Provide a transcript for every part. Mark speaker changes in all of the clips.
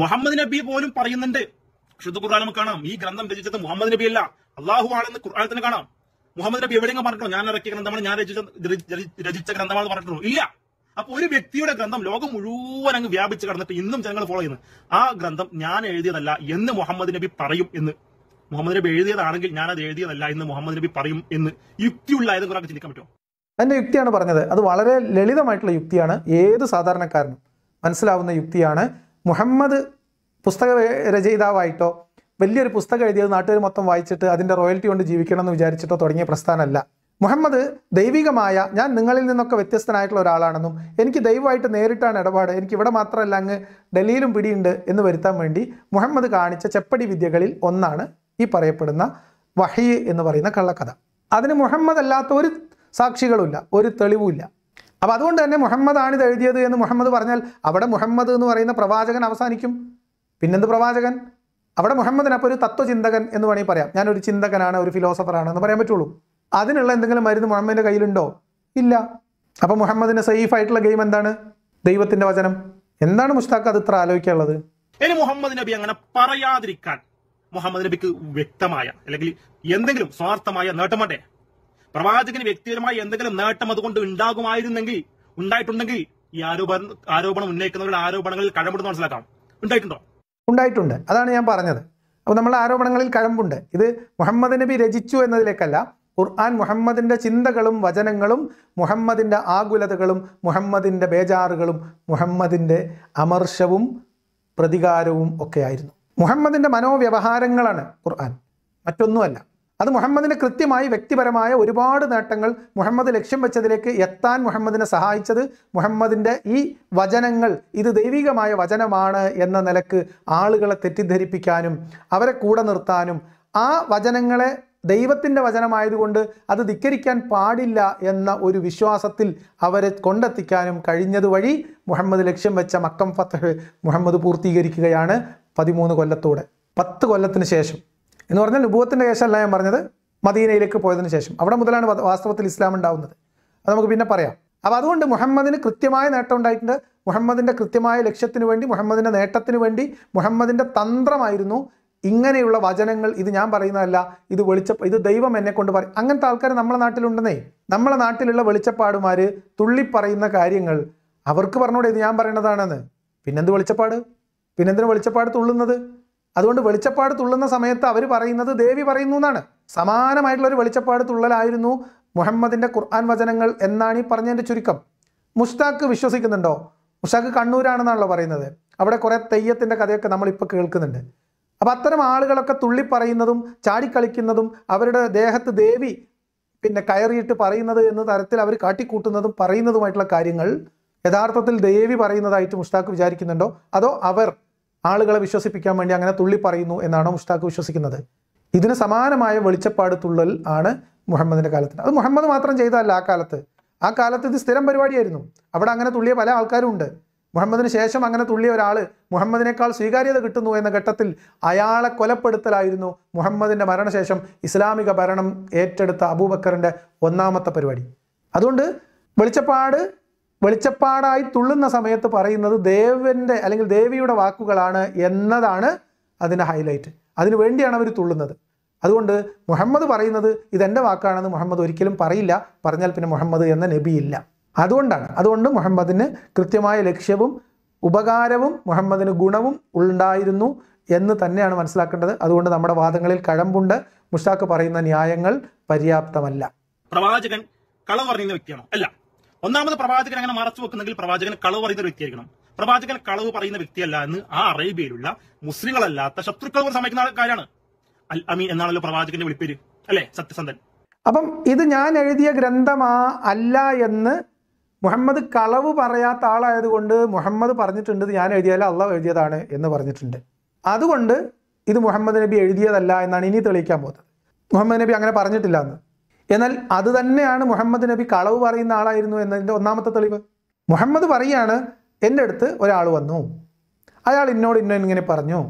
Speaker 1: മുഹമ്മദ് നബി പോലും പറയുന്നുണ്ട് ശുദ്ധ ഖുർആൻ നമുക്ക് കാണാം ഈ ഗ്രന്ഥം രചിച്ചത് മുഹമ്മദ് നബി അല്ല അള്ളാഹു ആണെന്ന് ഖുർആാനത്തിന് കാണാം മുഹമ്മദ് നബി എവിടെയെങ്കിലും പറഞ്ഞിട്ടോ ഞാൻ ഇറക്കിയ ഗ്രന്ഥമാണ് ഞാൻ രചിച്ച രചിച്ച ഗ്രന്ഥമാണ് പറഞ്ഞിട്ടുള്ളൂ ഇല്ല അപ്പൊ ഒരു വ്യക്തിയുടെ ഗ്രന്ഥം ലോകം മുഴുവൻ അങ്ങ് വ്യാപിച്ച് കടന്നിട്ട് ഇന്നും ജനങ്ങൾ ഫോളോ ചെയ്യുന്നു ആ ഗ്രന്ഥം ഞാൻ എഴുതിയതല്ല എന്ന് മുഹമ്മദ് നബി പറയും എന്ന് മുഹമ്മദ് നബി എഴുതിയതാണെങ്കിൽ ഞാൻ അത് എഴുതിയതല്ല എന്ന് മുഹമ്മദ് നബി പറയും എന്ന് യുക്തിയുള്ള ഏതെങ്കിലും ഒരാൾക്ക് ചിന്തിക്കാൻ പറ്റുമോ
Speaker 2: എന്റെ യുക്തിയാണ് പറഞ്ഞത് അത് വളരെ ലളിതമായിട്ടുള്ള യുക്തിയാണ് ഏത് സാധാരണക്കാരനും മനസ്സിലാവുന്ന യുക്തിയാണ് മുഹമ്മദ് പുസ്തക രചയിതാവായിട്ടോ വലിയൊരു പുസ്തകം എഴുതിയത് നാട്ടുകാർ മൊത്തം വായിച്ചിട്ട് അതിൻ്റെ റോയൽറ്റി കൊണ്ട് ജീവിക്കണം എന്ന് വിചാരിച്ചിട്ടോ തുടങ്ങിയ പ്രസ്ഥാനമല്ല മുഹമ്മദ് ദൈവികമായ ഞാൻ നിങ്ങളിൽ നിന്നൊക്കെ വ്യത്യസ്തനായിട്ടുള്ള ഒരാളാണെന്നും എനിക്ക് ദൈവമായിട്ട് നേരിട്ടാണ് ഇടപാട് എനിക്ക് ഇവിടെ മാത്രമല്ല അങ്ങ് ഡൽഹിയിലും പിടിയുണ്ട് എന്ന് വരുത്താൻ വേണ്ടി മുഹമ്മദ് കാണിച്ച ചെപ്പടി വിദ്യകളിൽ ഒന്നാണ് ഈ പറയപ്പെടുന്ന വഹി എന്ന് പറയുന്ന കള്ളക്കഥ അതിന് മുഹമ്മദ് അല്ലാത്ത ഒരു സാക്ഷികളുമില്ല ഒരു തെളിവുമില്ല അപ്പോൾ അതുകൊണ്ട് തന്നെ മുഹമ്മദാണ് ഇത് എഴുതിയത് എന്ന് മുഹമ്മദ് പറഞ്ഞാൽ അവിടെ മുഹമ്മദ് എന്ന് പറയുന്ന പ്രവാചകൻ അവസാനിക്കും പിന്നെന്ത് പ്രവാചകൻ അവിടെ മുഹമ്മദിനപ്പോൾ ഒരു തത്വചിന്തകൻ എന്ന് വേണമെങ്കിൽ പറയാം ഞാനൊരു ചിന്തകനാണ് ഒരു ഫിലോസഫറാണ് എന്ന് പറയാൻ പറ്റുള്ളൂ അതിനുള്ള എന്തെങ്കിലും മരുന്ന് മുഹമ്മദിൻ്റെ കയ്യിലുണ്ടോ ഇല്ല അപ്പോൾ മുഹമ്മദിൻ്റെ സേഫ് ആയിട്ടുള്ള ഗെയിം എന്താണ് ദൈവത്തിൻ്റെ വചനം എന്താണ് മുസ്താഖ് അത് ഇത്ര ആലോചിക്കാനുള്ളത്
Speaker 1: ഇനി മുഹമ്മദ് നബി അങ്ങനെ പറയാതിരിക്കാൻ മുഹമ്മദ് നബിക്ക് വ്യക്തമായ അല്ലെങ്കിൽ എന്തെങ്കിലും സ്വാർത്ഥമായ നേട്ടം പ്രവാചകന് വ്യക്തിപരമായി എന്തെങ്കിലും നേട്ടം അതുകൊണ്ട് ഉണ്ടാകുമായിരുന്നെങ്കിൽ ഉണ്ടായിട്ടുണ്ടെങ്കിൽ ഈ ആരോപണം ആരോപണം ഉന്നയിക്കുന്നവരുടെ ആരോപണങ്ങളിൽ കഴമ്പുണ്ട് മനസ്സിലാക്കാം
Speaker 2: ഉണ്ടായിട്ടുണ്ടോ ഉണ്ടായിട്ടുണ്ട് അതാണ് ഞാൻ പറഞ്ഞത് അപ്പോൾ നമ്മൾ ആരോപണങ്ങളിൽ കഴമ്പുണ്ട് ഇത് മുഹമ്മദ് നബി രചിച്ചു എന്നതിലേക്കല്ല ഖുർആൻ മുഹമ്മദിന്റെ ചിന്തകളും വചനങ്ങളും മുഹമ്മദിന്റെ ആകുലതകളും മുഹമ്മദിന്റെ ബേജാറുകളും മുഹമ്മദിന്റെ അമർഷവും പ്രതികാരവും ഒക്കെ ആയിരുന്നു മുഹമ്മദിന്റെ മനോവ്യവഹാരങ്ങളാണ് ഖുർആൻ മറ്റൊന്നുമല്ല അത് മുഹമ്മദിനെ കൃത്യമായി വ്യക്തിപരമായ ഒരുപാട് നേട്ടങ്ങൾ മുഹമ്മദ് ലക്ഷ്യം വെച്ചതിലേക്ക് എത്താൻ മുഹമ്മദിനെ സഹായിച്ചത് മുഹമ്മദിൻ്റെ ഈ വചനങ്ങൾ ഇത് ദൈവികമായ വചനമാണ് എന്ന നിലക്ക് ആളുകളെ തെറ്റിദ്ധരിപ്പിക്കാനും അവരെ കൂടെ നിർത്താനും ആ വചനങ്ങളെ ദൈവത്തിൻ്റെ വചനമായതുകൊണ്ട് അത് ധിക്കരിക്കാൻ പാടില്ല എന്ന ഒരു വിശ്വാസത്തിൽ അവരെ കൊണ്ടെത്തിക്കാനും കഴിഞ്ഞത് വഴി മുഹമ്മദ് ലക്ഷ്യം വെച്ച മക്കം ഫത്തഹ് മുഹമ്മദ് പൂർത്തീകരിക്കുകയാണ് പതിമൂന്ന് കൊല്ലത്തോടെ പത്ത് കൊല്ലത്തിന് ശേഷം എന്ന് പറഞ്ഞാൽ നുബൂവത്തിൻ്റെ ശേഷമല്ല ഞാൻ പറഞ്ഞത് മദീനയിലേക്ക് പോയതിന് ശേഷം അവിടെ മുതലാണ് വാസ്തവത്തിൽ ഇസ്ലാം ഉണ്ടാവുന്നത് അത് നമുക്ക് പിന്നെ പറയാം അപ്പോൾ അതുകൊണ്ട് മുഹമ്മദിന് കൃത്യമായ നേട്ടം ഉണ്ടായിട്ടുണ്ട് മുഹമ്മദിൻ്റെ കൃത്യമായ ലക്ഷ്യത്തിന് വേണ്ടി മുഹമ്മദിൻ്റെ നേട്ടത്തിന് വേണ്ടി മുഹമ്മദിൻ്റെ തന്ത്രമായിരുന്നു ഇങ്ങനെയുള്ള വചനങ്ങൾ ഇത് ഞാൻ പറയുന്നതല്ല ഇത് വെളിച്ച ഇത് ദൈവം എന്നെ കൊണ്ട് പറയും അങ്ങനത്തെ ആൾക്കാർ നമ്മളെ നാട്ടിലുണ്ടെന്നേ നമ്മളെ നാട്ടിലുള്ള വെളിച്ചപ്പാടുമാർ തുള്ളിപ്പറയുന്ന കാര്യങ്ങൾ അവർക്ക് പറഞ്ഞുകൂടെ ഇത് ഞാൻ പറയണതാണെന്ന് പിന്നെന്ത് വെളിച്ചപ്പാട് പിന്നെന്തിന് വെളിച്ചപ്പാട് തുള്ളുന്നത് അതുകൊണ്ട് വെളിച്ചപ്പാട് തുള്ളുന്ന സമയത്ത് അവർ പറയുന്നത് ദേവി പറയുന്നു എന്നാണ് സമാനമായിട്ടുള്ളൊരു വെളിച്ചപ്പാട് തുള്ളലായിരുന്നു മുഹമ്മദിൻ്റെ ഖുർആൻ വചനങ്ങൾ എന്നാണ് ഈ പറഞ്ഞതിൻ്റെ ചുരുക്കം മുഷ്താഖ് വിശ്വസിക്കുന്നുണ്ടോ മുഷ്താഖ് കണ്ണൂരാണെന്നാണല്ലോ പറയുന്നത് അവിടെ കുറേ തെയ്യത്തിൻ്റെ കഥയൊക്കെ നമ്മളിപ്പോൾ കേൾക്കുന്നുണ്ട് അപ്പം അത്തരം ആളുകളൊക്കെ തുള്ളിപ്പറയുന്നതും ചാടിക്കളിക്കുന്നതും അവരുടെ ദേഹത്ത് ദേവി പിന്നെ കയറിയിട്ട് പറയുന്നത് എന്ന തരത്തിൽ അവർ കാട്ടിക്കൂട്ടുന്നതും പറയുന്നതുമായിട്ടുള്ള കാര്യങ്ങൾ യഥാർത്ഥത്തിൽ ദേവി പറയുന്നതായിട്ട് മുഷ്താഖ് വിചാരിക്കുന്നുണ്ടോ അതോ അവർ ആളുകളെ വിശ്വസിപ്പിക്കാൻ വേണ്ടി അങ്ങനെ തുള്ളി പറയുന്നു എന്നാണ് മുഷ്താഖ് വിശ്വസിക്കുന്നത് ഇതിന് സമാനമായ വെളിച്ചപ്പാട് തുള്ളൽ ആണ് മുഹമ്മദിൻ്റെ കാലത്ത് അത് മുഹമ്മദ് മാത്രം ചെയ്തതല്ല ആ കാലത്ത് ആ കാലത്ത് ഇത് സ്ഥിരം പരിപാടിയായിരുന്നു അവിടെ അങ്ങനെ തുള്ളിയ പല ആൾക്കാരും ഉണ്ട് മുഹമ്മദിന് ശേഷം അങ്ങനെ തുള്ളിയ ഒരാൾ മുഹമ്മദിനേക്കാൾ സ്വീകാര്യത കിട്ടുന്നു എന്ന ഘട്ടത്തിൽ അയാളെ കൊലപ്പെടുത്തലായിരുന്നു മുഹമ്മദിൻ്റെ മരണശേഷം ഇസ്ലാമിക ഭരണം ഏറ്റെടുത്ത അബൂബക്കറിൻ്റെ ഒന്നാമത്തെ പരിപാടി അതുകൊണ്ട് വെളിച്ചപ്പാട് വെളിച്ചപ്പാടായി തുള്ളുന്ന സമയത്ത് പറയുന്നത് ദേവൻ്റെ അല്ലെങ്കിൽ ദേവിയുടെ വാക്കുകളാണ് എന്നതാണ് അതിൻ്റെ ഹൈലൈറ്റ് അതിനു വേണ്ടിയാണ് അവർ തുള്ളുന്നത് അതുകൊണ്ട് മുഹമ്മദ് പറയുന്നത് ഇതെൻ്റെ വാക്കാണെന്ന് മുഹമ്മദ് ഒരിക്കലും പറയില്ല പറഞ്ഞാൽ പിന്നെ മുഹമ്മദ് എന്ന നബിയില്ല അതുകൊണ്ടാണ് അതുകൊണ്ട് മുഹമ്മദിന് കൃത്യമായ ലക്ഷ്യവും ഉപകാരവും മുഹമ്മദിന് ഗുണവും ഉണ്ടായിരുന്നു എന്ന് തന്നെയാണ് മനസ്സിലാക്കേണ്ടത് അതുകൊണ്ട് നമ്മുടെ വാദങ്ങളിൽ കഴമ്പുണ്ട് മുഷ്താഖ് പറയുന്ന ന്യായങ്ങൾ പര്യാപ്തമല്ല
Speaker 1: പ്രവാചകൻ കളം പറയുന്ന വ്യക്തിയാണോ അല്ല ഒന്നാമത് പ്രവാചകൻ അങ്ങനെ മറച്ചു വെക്കുന്നെങ്കിൽ പ്രവാചകൻ കളവ് പറയുന്ന വ്യക്തിയായിരിക്കണം പ്രവാചകൻ കളവ് പറയുന്ന വ്യക്തിയല്ല എന്ന് ആ അറേബ്യയിലുള്ള മുസ്ലിങ്ങളല്ലാത്ത ശത്രുക്കൾ സമ്മതിക്കുന്ന ആൾക്കാരാണ് അൽ അമീൻ എന്നാണല്ലോ പ്രവാചകന്റെ വിളിപ്പേര് അല്ലെ സത്യസന്ധൻ
Speaker 2: അപ്പം ഇത് ഞാൻ എഴുതിയ ഗ്രന്ഥമാ അല്ല എന്ന് മുഹമ്മദ് കളവ് പറയാത്ത ആളായതുകൊണ്ട് മുഹമ്മദ് പറഞ്ഞിട്ടുണ്ട് ഞാൻ എഴുതിയാലും അള്ളാഹ് എഴുതിയതാണ് എന്ന് പറഞ്ഞിട്ടുണ്ട് അതുകൊണ്ട് ഇത് മുഹമ്മദ് നബി എഴുതിയതല്ല എന്നാണ് ഇനി തെളിയിക്കാൻ പോകുന്നത് മുഹമ്മദ് നബി അങ്ങനെ പറഞ്ഞിട്ടില്ല എന്ന് എന്നാൽ അത് തന്നെയാണ് മുഹമ്മദ് നബി കളവ് പറയുന്ന ആളായിരുന്നു എന്നതിൻ്റെ ഒന്നാമത്തെ തെളിവ് മുഹമ്മദ് പറയാണ് എൻ്റെ അടുത്ത് ഒരാൾ വന്നു അയാൾ ഇന്നോട് ഇന്നോ ഇങ്ങനെ പറഞ്ഞു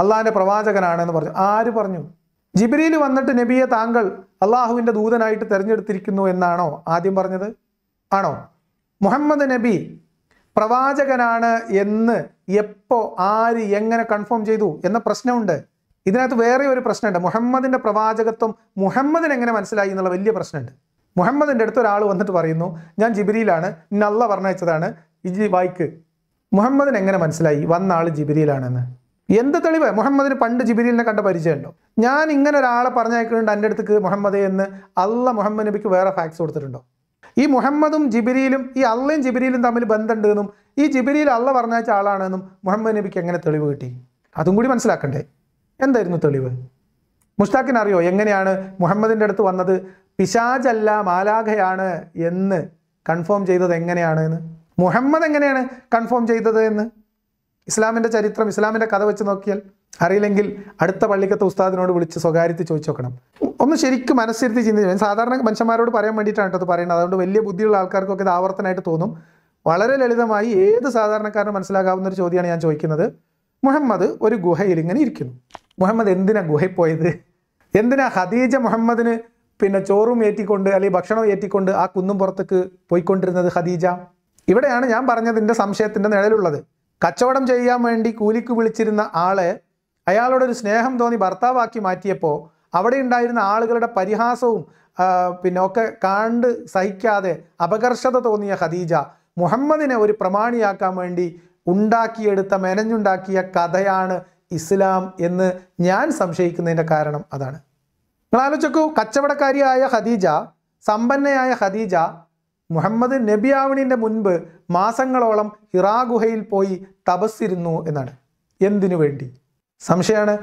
Speaker 2: അള്ളാഹിൻ്റെ പ്രവാചകനാണെന്ന് പറഞ്ഞു ആര് പറഞ്ഞു ജിബിരിയിൽ വന്നിട്ട് നബിയെ താങ്കൾ അള്ളാഹുവിൻ്റെ ദൂതനായിട്ട് തിരഞ്ഞെടുത്തിരിക്കുന്നു എന്നാണോ ആദ്യം പറഞ്ഞത് ആണോ മുഹമ്മദ് നബി പ്രവാചകനാണ് എന്ന് എപ്പോ ആര് എങ്ങനെ കൺഫേം ചെയ്തു എന്ന പ്രശ്നമുണ്ട് ഇതിനകത്ത് വേറെ ഒരു പ്രശ്നമുണ്ട് മുഹമ്മദിൻ്റെ പ്രവാചകത്വം മുഹമ്മദിന് എങ്ങനെ മനസ്സിലായി എന്നുള്ള വലിയ പ്രശ്നമുണ്ട് മുഹമ്മദിൻ്റെ അടുത്ത് ഒരാൾ വന്നിട്ട് പറയുന്നു ഞാൻ ജിബിരിയിലാണ് നല്ല പറഞ്ഞയച്ചതാണ് ഇജി വായിക്ക് മുഹമ്മദിന് എങ്ങനെ മനസ്സിലായി വന്ന ആൾ ജിബിരിയിലാണെന്ന് എന്ത് തെളിവ് മുഹമ്മദിന് പണ്ട് ജിബിരിലിനെ കണ്ട പരിചയമുണ്ടോ ഞാൻ ഇങ്ങനെ ഒരാളെ പറഞ്ഞയക്കുന്നുണ്ട് എൻ്റെ അടുത്തേക്ക് മുഹമ്മദ് എന്ന് അല്ല മുഹമ്മദ് നബിക്ക് വേറെ ഫാക്സ് കൊടുത്തിട്ടുണ്ടോ ഈ മുഹമ്മദും ജിബിരിയിലും ഈ അള്ളയും ജിബിരിയിലും തമ്മിൽ ബന്ധമുണ്ടെന്നും ഈ ജിബിരിയിൽ അള്ള പറഞ്ഞയച്ച ആളാണെന്നും മുഹമ്മദ് നബിക്ക് എങ്ങനെ തെളിവ് കിട്ടി അതും കൂടി മനസ്സിലാക്കണ്ടേ എന്തായിരുന്നു തെളിവ് മുഷ്താഖിന് അറിയോ എങ്ങനെയാണ് മുഹമ്മദിൻ്റെ അടുത്ത് വന്നത് പിശാജല്ല മാലാഖയാണ് എന്ന് കൺഫേം ചെയ്തത് എങ്ങനെയാണ് എന്ന് മുഹമ്മദ് എങ്ങനെയാണ് കൺഫേം ചെയ്തത് എന്ന് ഇസ്ലാമിൻ്റെ ചരിത്രം ഇസ്ലാമിൻ്റെ കഥ വെച്ച് നോക്കിയാൽ അറിയില്ലെങ്കിൽ അടുത്ത പള്ളിക്കത്തെ ഉസ്താദിനോട് വിളിച്ച് സ്വകാര്യത്തിൽ ചോദിച്ചു നോക്കണം ഒന്ന് ശരിക്കും മനസ്സിരുത്തി ചിന്തിച്ചു സാധാരണ മനുഷ്യന്മാരോട് പറയാൻ വേണ്ടിയിട്ടാണ് അത് പറയുന്നത് അതുകൊണ്ട് വലിയ ബുദ്ധിയുള്ള ആൾക്കാർക്കൊക്കെ ഇത് ആവർത്തനമായിട്ട് തോന്നും വളരെ ലളിതമായി ഏത് സാധാരണക്കാരനും മനസ്സിലാകാവുന്ന ഒരു ചോദ്യമാണ് ഞാൻ ചോദിക്കുന്നത് മുഹമ്മദ് ഒരു ഗുഹയിൽ ഇങ്ങനെ ഇരിക്കുന്നു മുഹമ്മദ് എന്തിനാ ഗുഹയിൽ പോയത് എന്തിനാ ഖദീജ മുഹമ്മദിന് പിന്നെ ചോറും ഏറ്റിക്കൊണ്ട് അല്ലെങ്കിൽ ഭക്ഷണം ഏറ്റിക്കൊണ്ട് ആ കുന്നും പുറത്തേക്ക് പോയിക്കൊണ്ടിരുന്നത് ഖദീജ ഇവിടെയാണ് ഞാൻ പറഞ്ഞതിൻ്റെ സംശയത്തിൻ്റെ നിഴലുള്ളത് കച്ചവടം ചെയ്യാൻ വേണ്ടി കൂലിക്ക് വിളിച്ചിരുന്ന ആളെ അയാളോടൊരു സ്നേഹം തോന്നി ഭർത്താവാക്കി മാറ്റിയപ്പോൾ അവിടെ ഉണ്ടായിരുന്ന ആളുകളുടെ പരിഹാസവും പിന്നെ ഒക്കെ കണ്ട് സഹിക്കാതെ അപകർഷത തോന്നിയ ഖദീജ മുഹമ്മദിനെ ഒരു പ്രമാണിയാക്കാൻ വേണ്ടി ഉണ്ടാക്കിയെടുത്ത മെനഞ്ഞുണ്ടാക്കിയ കഥയാണ് ഇസ്ലാം എന്ന് ഞാൻ സംശയിക്കുന്നതിൻ്റെ കാരണം അതാണ് നിങ്ങൾ ആലോചിക്കൂ കച്ചവടക്കാരിയായ ഖദീജ സമ്പന്നയായ ഖദീജ മുഹമ്മദ് നബിയാവണിൻ്റെ മുൻപ് മാസങ്ങളോളം ഹിറാ ഗുഹയിൽ പോയി തപസ്സിരുന്നു എന്നാണ് എന്തിനു വേണ്ടി സംശയമാണ്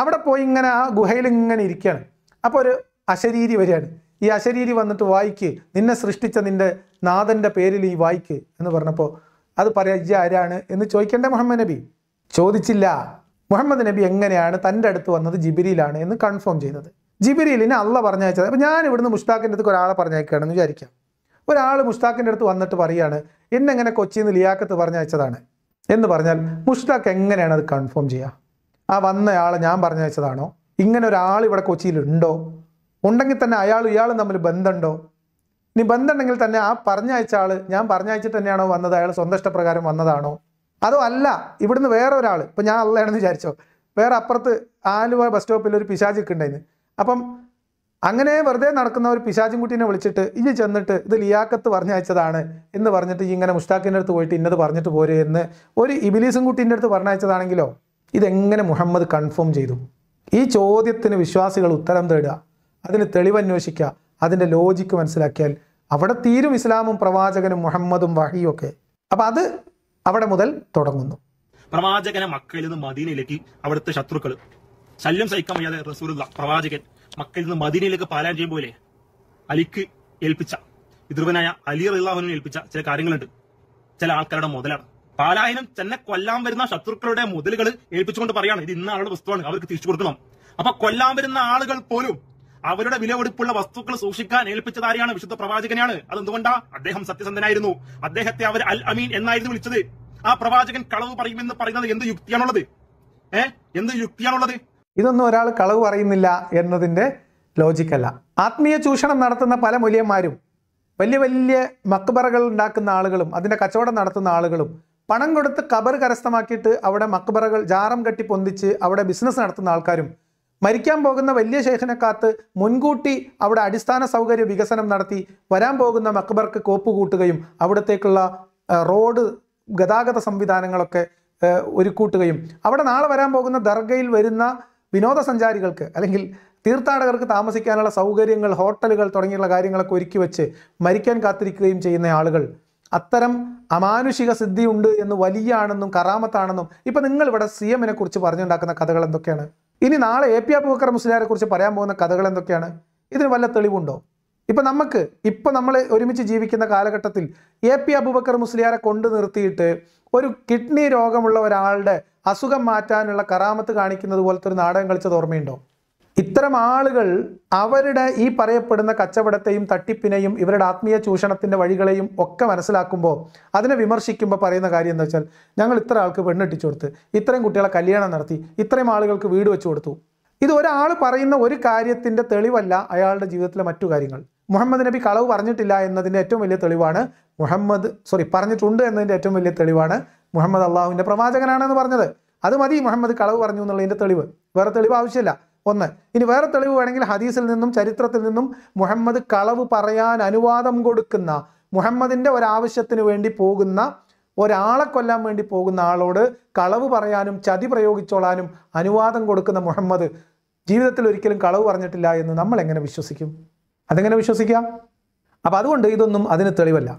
Speaker 2: അവിടെ പോയി ഇങ്ങനെ ആ ഗുഹയിൽ ഇങ്ങനെ ഇരിക്കുകയാണ് അപ്പോൾ ഒരു അശരീരി വരികയാണ് ഈ അശരീരി വന്നിട്ട് വായിക്ക് നിന്നെ സൃഷ്ടിച്ച നിൻ്റെ നാഥൻ്റെ പേരിൽ ഈ വായിക്ക് എന്ന് പറഞ്ഞപ്പോൾ അത് പറയാ ഇജ്ജ ആരാണ് എന്ന് ചോദിക്കേണ്ട മുഹമ്മദ് നബി ചോദിച്ചില്ല മുഹമ്മദ് നബി എങ്ങനെയാണ് തൻ്റെ അടുത്ത് വന്നത് ജിബിരിയിലാണ് എന്ന് കൺഫേം ചെയ്തത് ജിബിരിയിലിന് അല്ല പറഞ്ഞയച്ചത് അപ്പം ഞാൻ ഇവിടുന്ന് മുഷ്താഖിൻ്റെ അടുത്ത് ഒരാളെ പറഞ്ഞയക്കുകയാണെന്ന് വിചാരിക്കാം ഒരാൾ മുഷ്താഖിൻ്റെ അടുത്ത് വന്നിട്ട് പറയാണ് എന്നെങ്ങനെ കൊച്ചിയിൽ നിന്ന് ലിയാക്കത്ത് പറഞ്ഞയച്ചതാണ് എന്ന് പറഞ്ഞാൽ മുഷ്താഖ് എങ്ങനെയാണ് അത് കൺഫേം ചെയ്യുക ആ വന്നയാളെ ഞാൻ പറഞ്ഞയച്ചതാണോ ഇങ്ങനെ ഒരാൾ ഇവിടെ കൊച്ചിയിലുണ്ടോ ഉണ്ടെങ്കിൽ തന്നെ അയാൾ ഇയാളും തമ്മിൽ ബന്ധമുണ്ടോ ഇനി ബന്ധമുണ്ടെങ്കിൽ തന്നെ ആ പറഞ്ഞയച്ച ആൾ ഞാൻ പറഞ്ഞയച്ചിട്ട് തന്നെയാണോ വന്നത് അയാൾ സ്വന്തം ഇഷ്ടപ്രകാരം വന്നതാണോ അതോ അല്ല ഇവിടുന്ന് വേറെ ഒരാൾ ഇപ്പം ഞാൻ അള്ളയാണെന്ന് വിചാരിച്ചോ വേറെ അപ്പുറത്ത് ആലുവ ബസ് സ്റ്റോപ്പിൽ ഒരു പിശാചിക്ക് ഉണ്ടായിരുന്നു അപ്പം അങ്ങനെ വെറുതെ നടക്കുന്ന ഒരു കുട്ടീനെ വിളിച്ചിട്ട് ഇനി ചെന്നിട്ട് ഇത് ലിയാക്കത്ത് പറഞ്ഞയച്ചതാണ് എന്ന് പറഞ്ഞിട്ട് ഈ ഇങ്ങനെ മുഷ്താഖിൻ്റെ അടുത്ത് പോയിട്ട് ഇന്നത് പറഞ്ഞിട്ട് പോരെ എന്ന് ഒരു ഇബിലീസും കുട്ടീൻ്റെ അടുത്ത് പറഞ്ഞയച്ചതാണെങ്കിലോ ഇതെങ്ങനെ മുഹമ്മദ് കൺഫേം ചെയ്തു ഈ ചോദ്യത്തിന് വിശ്വാസികൾ ഉത്തരം തേടുക അതിന് തെളിവന്വേഷിക്കുക അതിൻ്റെ ലോജിക്ക് മനസ്സിലാക്കിയാൽ അവിടെ തീരും ഇസ്ലാമും പ്രവാചകനും മുഹമ്മദും വഹിയും ഒക്കെ അപ്പം അത് അവിടെ മുതൽ തുടങ്ങുന്നു
Speaker 1: പ്രവാചകനെ മക്കയിൽ നിന്ന് മദീനയിലേക്ക് അവിടുത്തെ ശത്രുക്കൾ ശല്യം സഹിക്കാൻ വയ്യാതെ റസൂലുള്ള പ്രവാചകൻ മക്കയിൽ നിന്ന് മദീനയിലേക്ക് പാലാൻ ചെയ്യുമ്പോലെ അലിക്ക് ഏൽപ്പിച്ച വിദ്രുവനായ അലി റഹ്ലാഹുവിനെ ഏൽപ്പിച്ച ചില കാര്യങ്ങളുണ്ട് ചില ആൾക്കാരുടെ മുതലാണ് പാലായനം തന്നെ കൊല്ലാൻ വരുന്ന ശത്രുക്കളുടെ മുതലുകൾ ഏൽപ്പിച്ചുകൊണ്ട് പറയാണ് ഇത് ഇന്ന ആളുടെ വസ്തുവാണ് അവർക്ക് തിരിച്ചു കൊടുക്കണം അപ്പൊ കൊല്ലാൻ വരുന്ന ആളുകൾ പോലും അവരുടെ വിലവെടുപ്പുള്ള വസ്തുക്കൾ സൂക്ഷിക്കാൻ ഏൽപ്പിച്ചത് ആരെയാണ് വിശുദ്ധ പ്രവാചകനെയാണ് അതെന്തുകൊണ്ടാ അദ്ദേഹം സത്യസന്ധനായിരുന്നു അദ്ദേഹത്തെ അവർ അൽ അമീൻ എന്നായിരുന്നു വിളിച്ചത് ആ പ്രവാചകൻ കളവ് പറയുമെന്ന് പറയുന്നത് എന്ത് യുക്തിയാണുള്ളത്
Speaker 2: ഏ എന്ത് യുക്തിയാണുള്ളത് ഇതൊന്നും ഒരാൾ കളവ് പറയുന്നില്ല എന്നതിന്റെ ലോജിക്കല്ല ആത്മീയ ചൂഷണം നടത്തുന്ന പല മൂല്യന്മാരും വലിയ വലിയ മക്ബറകൾ ഉണ്ടാക്കുന്ന ആളുകളും അതിന്റെ കച്ചവടം നടത്തുന്ന ആളുകളും പണം കൊടുത്ത് കബർ കരസ്ഥമാക്കിയിട്ട് അവിടെ മക്ബറകൾ ജാറം കെട്ടി പൊന്തിച്ച് അവിടെ ബിസിനസ് നടത്തുന്ന ആൾക്കാരും മരിക്കാൻ പോകുന്ന വലിയ ശേഖനെ കാത്ത് മുൻകൂട്ടി അവിടെ അടിസ്ഥാന സൗകര്യ വികസനം നടത്തി വരാൻ പോകുന്ന മക്ബർക്ക് കോപ്പ് കൂട്ടുകയും അവിടത്തേക്കുള്ള റോഡ് ഗതാഗത സംവിധാനങ്ങളൊക്കെ ഒരുക്കൂട്ടുകയും അവിടെ നാളെ വരാൻ പോകുന്ന ദർഗയിൽ വരുന്ന വിനോദസഞ്ചാരികൾക്ക് അല്ലെങ്കിൽ തീർത്ഥാടകർക്ക് താമസിക്കാനുള്ള സൗകര്യങ്ങൾ ഹോട്ടലുകൾ തുടങ്ങിയുള്ള കാര്യങ്ങളൊക്കെ ഒരുക്കി വെച്ച് മരിക്കാൻ കാത്തിരിക്കുകയും ചെയ്യുന്ന ആളുകൾ അത്തരം അമാനുഷിക സിദ്ധിയുണ്ട് എന്ന് വലിയാണെന്നും കറാമത്താണെന്നും ഇപ്പം ഇവിടെ സി എമ്മിനെ കുറിച്ച് പറഞ്ഞുണ്ടാക്കുന്ന കഥകൾ എന്തൊക്കെയാണ് ഇനി നാളെ എ പി ബക്കർ മുസ്ലിയാരെ കുറിച്ച് പറയാൻ പോകുന്ന കഥകൾ എന്തൊക്കെയാണ് ഇതിന് വല്ല തെളിവുണ്ടോ ഇപ്പൊ നമുക്ക് ഇപ്പൊ നമ്മൾ ഒരുമിച്ച് ജീവിക്കുന്ന കാലഘട്ടത്തിൽ എ പി അബൂബക്കർ മുസ്ലിയാരെ കൊണ്ടു നിർത്തിയിട്ട് ഒരു കിഡ്നി രോഗമുള്ള ഒരാളുടെ അസുഖം മാറ്റാനുള്ള കറാമത്ത് കാണിക്കുന്നത് പോലത്തെ ഒരു നാടകം കളിച്ചത് ഓർമ്മയുണ്ടോ ഇത്തരം ആളുകൾ അവരുടെ ഈ പറയപ്പെടുന്ന കച്ചവടത്തെയും തട്ടിപ്പിനെയും ഇവരുടെ ആത്മീയ ചൂഷണത്തിൻ്റെ വഴികളെയും ഒക്കെ മനസ്സിലാക്കുമ്പോൾ അതിനെ വിമർശിക്കുമ്പോൾ പറയുന്ന കാര്യം എന്താ വെച്ചാൽ ഞങ്ങൾ ഇത്ര ആൾക്ക് പെണ്ണിട്ടിച്ചു കൊടുത്ത് ഇത്രയും കുട്ടികളെ കല്യാണം നടത്തി ഇത്രയും ആളുകൾക്ക് വീട് വെച്ചു കൊടുത്തു ഇത് ഒരാൾ പറയുന്ന ഒരു കാര്യത്തിൻ്റെ തെളിവല്ല അയാളുടെ ജീവിതത്തിലെ മറ്റു കാര്യങ്ങൾ മുഹമ്മദ് നബി കളവ് പറഞ്ഞിട്ടില്ല എന്നതിൻ്റെ ഏറ്റവും വലിയ തെളിവാണ് മുഹമ്മദ് സോറി പറഞ്ഞിട്ടുണ്ട് എന്നതിൻ്റെ ഏറ്റവും വലിയ തെളിവാണ് മുഹമ്മദ് അള്ളാഹുവിൻ്റെ പ്രവാചകനാണെന്ന് പറഞ്ഞത് അത് മതി മുഹമ്മദ് കളവ് പറഞ്ഞു എന്നുള്ളതിൻ്റെ തെളിവ് വേറെ തെളിവ് ആവശ്യമില്ല ഒന്ന് ഇനി വേറെ തെളിവ് വേണമെങ്കിൽ ഹദീസിൽ നിന്നും ചരിത്രത്തിൽ നിന്നും മുഹമ്മദ് കളവ് പറയാൻ അനുവാദം കൊടുക്കുന്ന മുഹമ്മദിൻ്റെ ഒരാവശ്യത്തിന് വേണ്ടി പോകുന്ന ഒരാളെ കൊല്ലാൻ വേണ്ടി പോകുന്ന ആളോട് കളവ് പറയാനും ചതി പ്രയോഗിച്ചോളാനും അനുവാദം കൊടുക്കുന്ന മുഹമ്മദ് ജീവിതത്തിൽ ഒരിക്കലും കളവ് പറഞ്ഞിട്ടില്ല എന്ന് നമ്മൾ എങ്ങനെ വിശ്വസിക്കും അതെങ്ങനെ വിശ്വസിക്കാം അപ്പൊ അതുകൊണ്ട് ഇതൊന്നും അതിന് തെളിവല്ല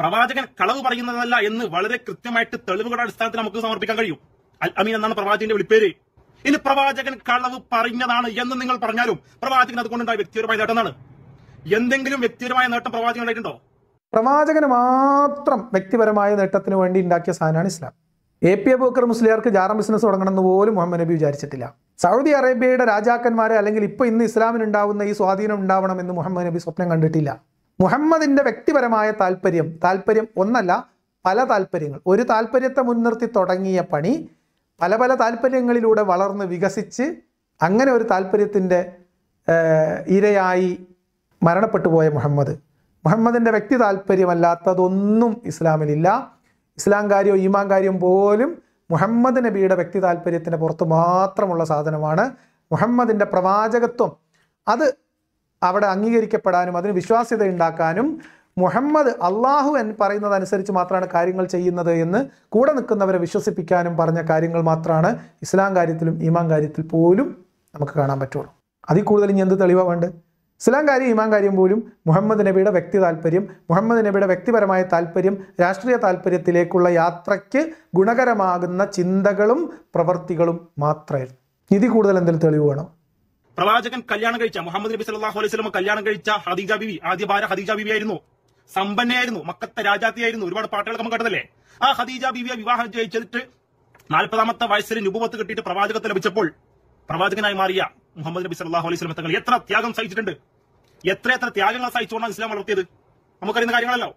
Speaker 1: പ്രവാചകൻ കളവ് പറയുന്നതല്ല എന്ന് വളരെ കൃത്യമായിട്ട് തെളിവുകളുടെ അടിസ്ഥാനത്തിൽ നമുക്ക് സമർപ്പിക്കാൻ കഴിയും അൽ അമീൻ എന്നാണ് പ്രവാചകന്റെ വിളിപ്പേര് ഇനി പ്രവാചകൻ കളവ് പറഞ്ഞതാണ് എന്ന് നിങ്ങൾ പറഞ്ഞാലും പ്രവാചകൻ അതുകൊണ്ടുണ്ടായ വ്യക്തിപരമായ നേട്ടമാണ് എന്തെങ്കിലും വ്യക്തിപരമായ നേട്ടം പ്രവാചകൻ ഉണ്ടായിട്ടുണ്ടോ
Speaker 2: പ്രവാചകന് മാത്രം വ്യക്തിപരമായ നേട്ടത്തിന് വേണ്ടി ഉണ്ടാക്കിയ സാധനമാണ് ഇസ്ലാം എ പി ബോക്കർ മുസ്ലിയാർക്ക് ജാറം ബിസിനസ് തുടങ്ങണമെന്ന് പോലും മുഹമ്മദ് നബി വിചാരിച്ചിട്ടില്ല സൗദി അറേബ്യയുടെ രാജാക്കന്മാരെ അല്ലെങ്കിൽ ഇപ്പൊ ഇന്ന് ഇസ്ലാമിനുണ്ടാവുന്ന ഈ സ്വാധീനം ഉണ്ടാവണം എന്ന് മുഹമ്മദ് നബി സ്വപ്നം കണ്ടിട്ടില്ല മുഹമ്മദിന്റെ വ്യക്തിപരമായ താല്പര്യം താല്പര്യം ഒന്നല്ല പല താല്പര്യങ്ങൾ ഒരു താല്പര്യത്തെ മുൻനിർത്തി തുടങ്ങിയ പണി പല പല താല്പര്യങ്ങളിലൂടെ വളർന്ന് വികസിച്ച് അങ്ങനെ ഒരു താല്പര്യത്തിൻ്റെ ഇരയായി മരണപ്പെട്ടു പോയ മുഹമ്മദ് മുഹമ്മദിൻ്റെ വ്യക്തി താല്പര്യമല്ലാത്തതൊന്നും ഇസ്ലാമിലില്ല ഇസ്ലാം കാര്യവും ഈമാൻ കാര്യവും പോലും മുഹമ്മദ് നബിയുടെ വ്യക്തി താല്പര്യത്തിന് പുറത്ത് മാത്രമുള്ള സാധനമാണ് മുഹമ്മദിൻ്റെ പ്രവാചകത്വം അത് അവിടെ അംഗീകരിക്കപ്പെടാനും അതിന് വിശ്വാസ്യത ഉണ്ടാക്കാനും മുഹമ്മദ് അള്ളാഹു എന്ന് അനുസരിച്ച് മാത്രമാണ് കാര്യങ്ങൾ ചെയ്യുന്നത് എന്ന് കൂടെ നിൽക്കുന്നവരെ വിശ്വസിപ്പിക്കാനും പറഞ്ഞ കാര്യങ്ങൾ മാത്രമാണ് ഇസ്ലാം കാര്യത്തിലും ഈമാൻ കാര്യത്തിൽ പോലും നമുക്ക് കാണാൻ പറ്റുള്ളൂ അതിൽ കൂടുതൽ ഇനി എന്ത് തെളിവാണ് ഇസ്ലാം കാര്യം ഇമാം കാര്യം പോലും മുഹമ്മദ് നബിയുടെ വ്യക്തി താല്പര്യം മുഹമ്മദ് നബിയുടെ വ്യക്തിപരമായ താല്പര്യം രാഷ്ട്രീയ താല്പര്യത്തിലേക്കുള്ള യാത്രയ്ക്ക് ഗുണകരമാകുന്ന ചിന്തകളും പ്രവൃത്തികളും മാത്രമായിരുന്നു ഇതിൽ കൂടുതൽ എന്തെങ്കിലും തെളിവ് വേണം
Speaker 1: പ്രവാചകൻ കല്യാണം കഴിച്ച മുഹമ്മദ് നബി സല്ലാഹു അലൈഹി കല്യാണം കഴിച്ച ഹദീജ ബിബി ആദ്യ ഭാര്യ ഹദീജ ബിബി ആയിരുന്നു സമ്പന്നയായിരുന്നു മക്കത്തെ രാജാത്തിയായിരുന്നു ഒരുപാട് പാട്ടുകളൊക്കെ നമുക്ക് കണ്ടതല്ലേ ആ ഖദീജ ബീവിയെ വിവാഹം ചെയ്യിച്ചിട്ട് നാൽപ്പതാമത്തെ വയസ്സിൽ നുപുവത്ത് കിട്ടിയിട്ട് പ്രവാചകത്തെ ലഭിച്ചപ്പോൾ പ്രവാചകനായി മാറിയ മുഹമ്മദ് നബി സല്ലാഹു അലൈഹി സ്വലം തങ്ങൾ എത്ര ത്യാഗം സഹിച്ചിട്ടുണ്ട് എത്ര എത്ര ത്യാഗങ്ങൾ സഹിച്ചുകൊണ്ടാണ് ഇസ്ലാം വളർത്തിയത് നമുക്കറിയുന്ന കാര്യങ്ങളല്ലോ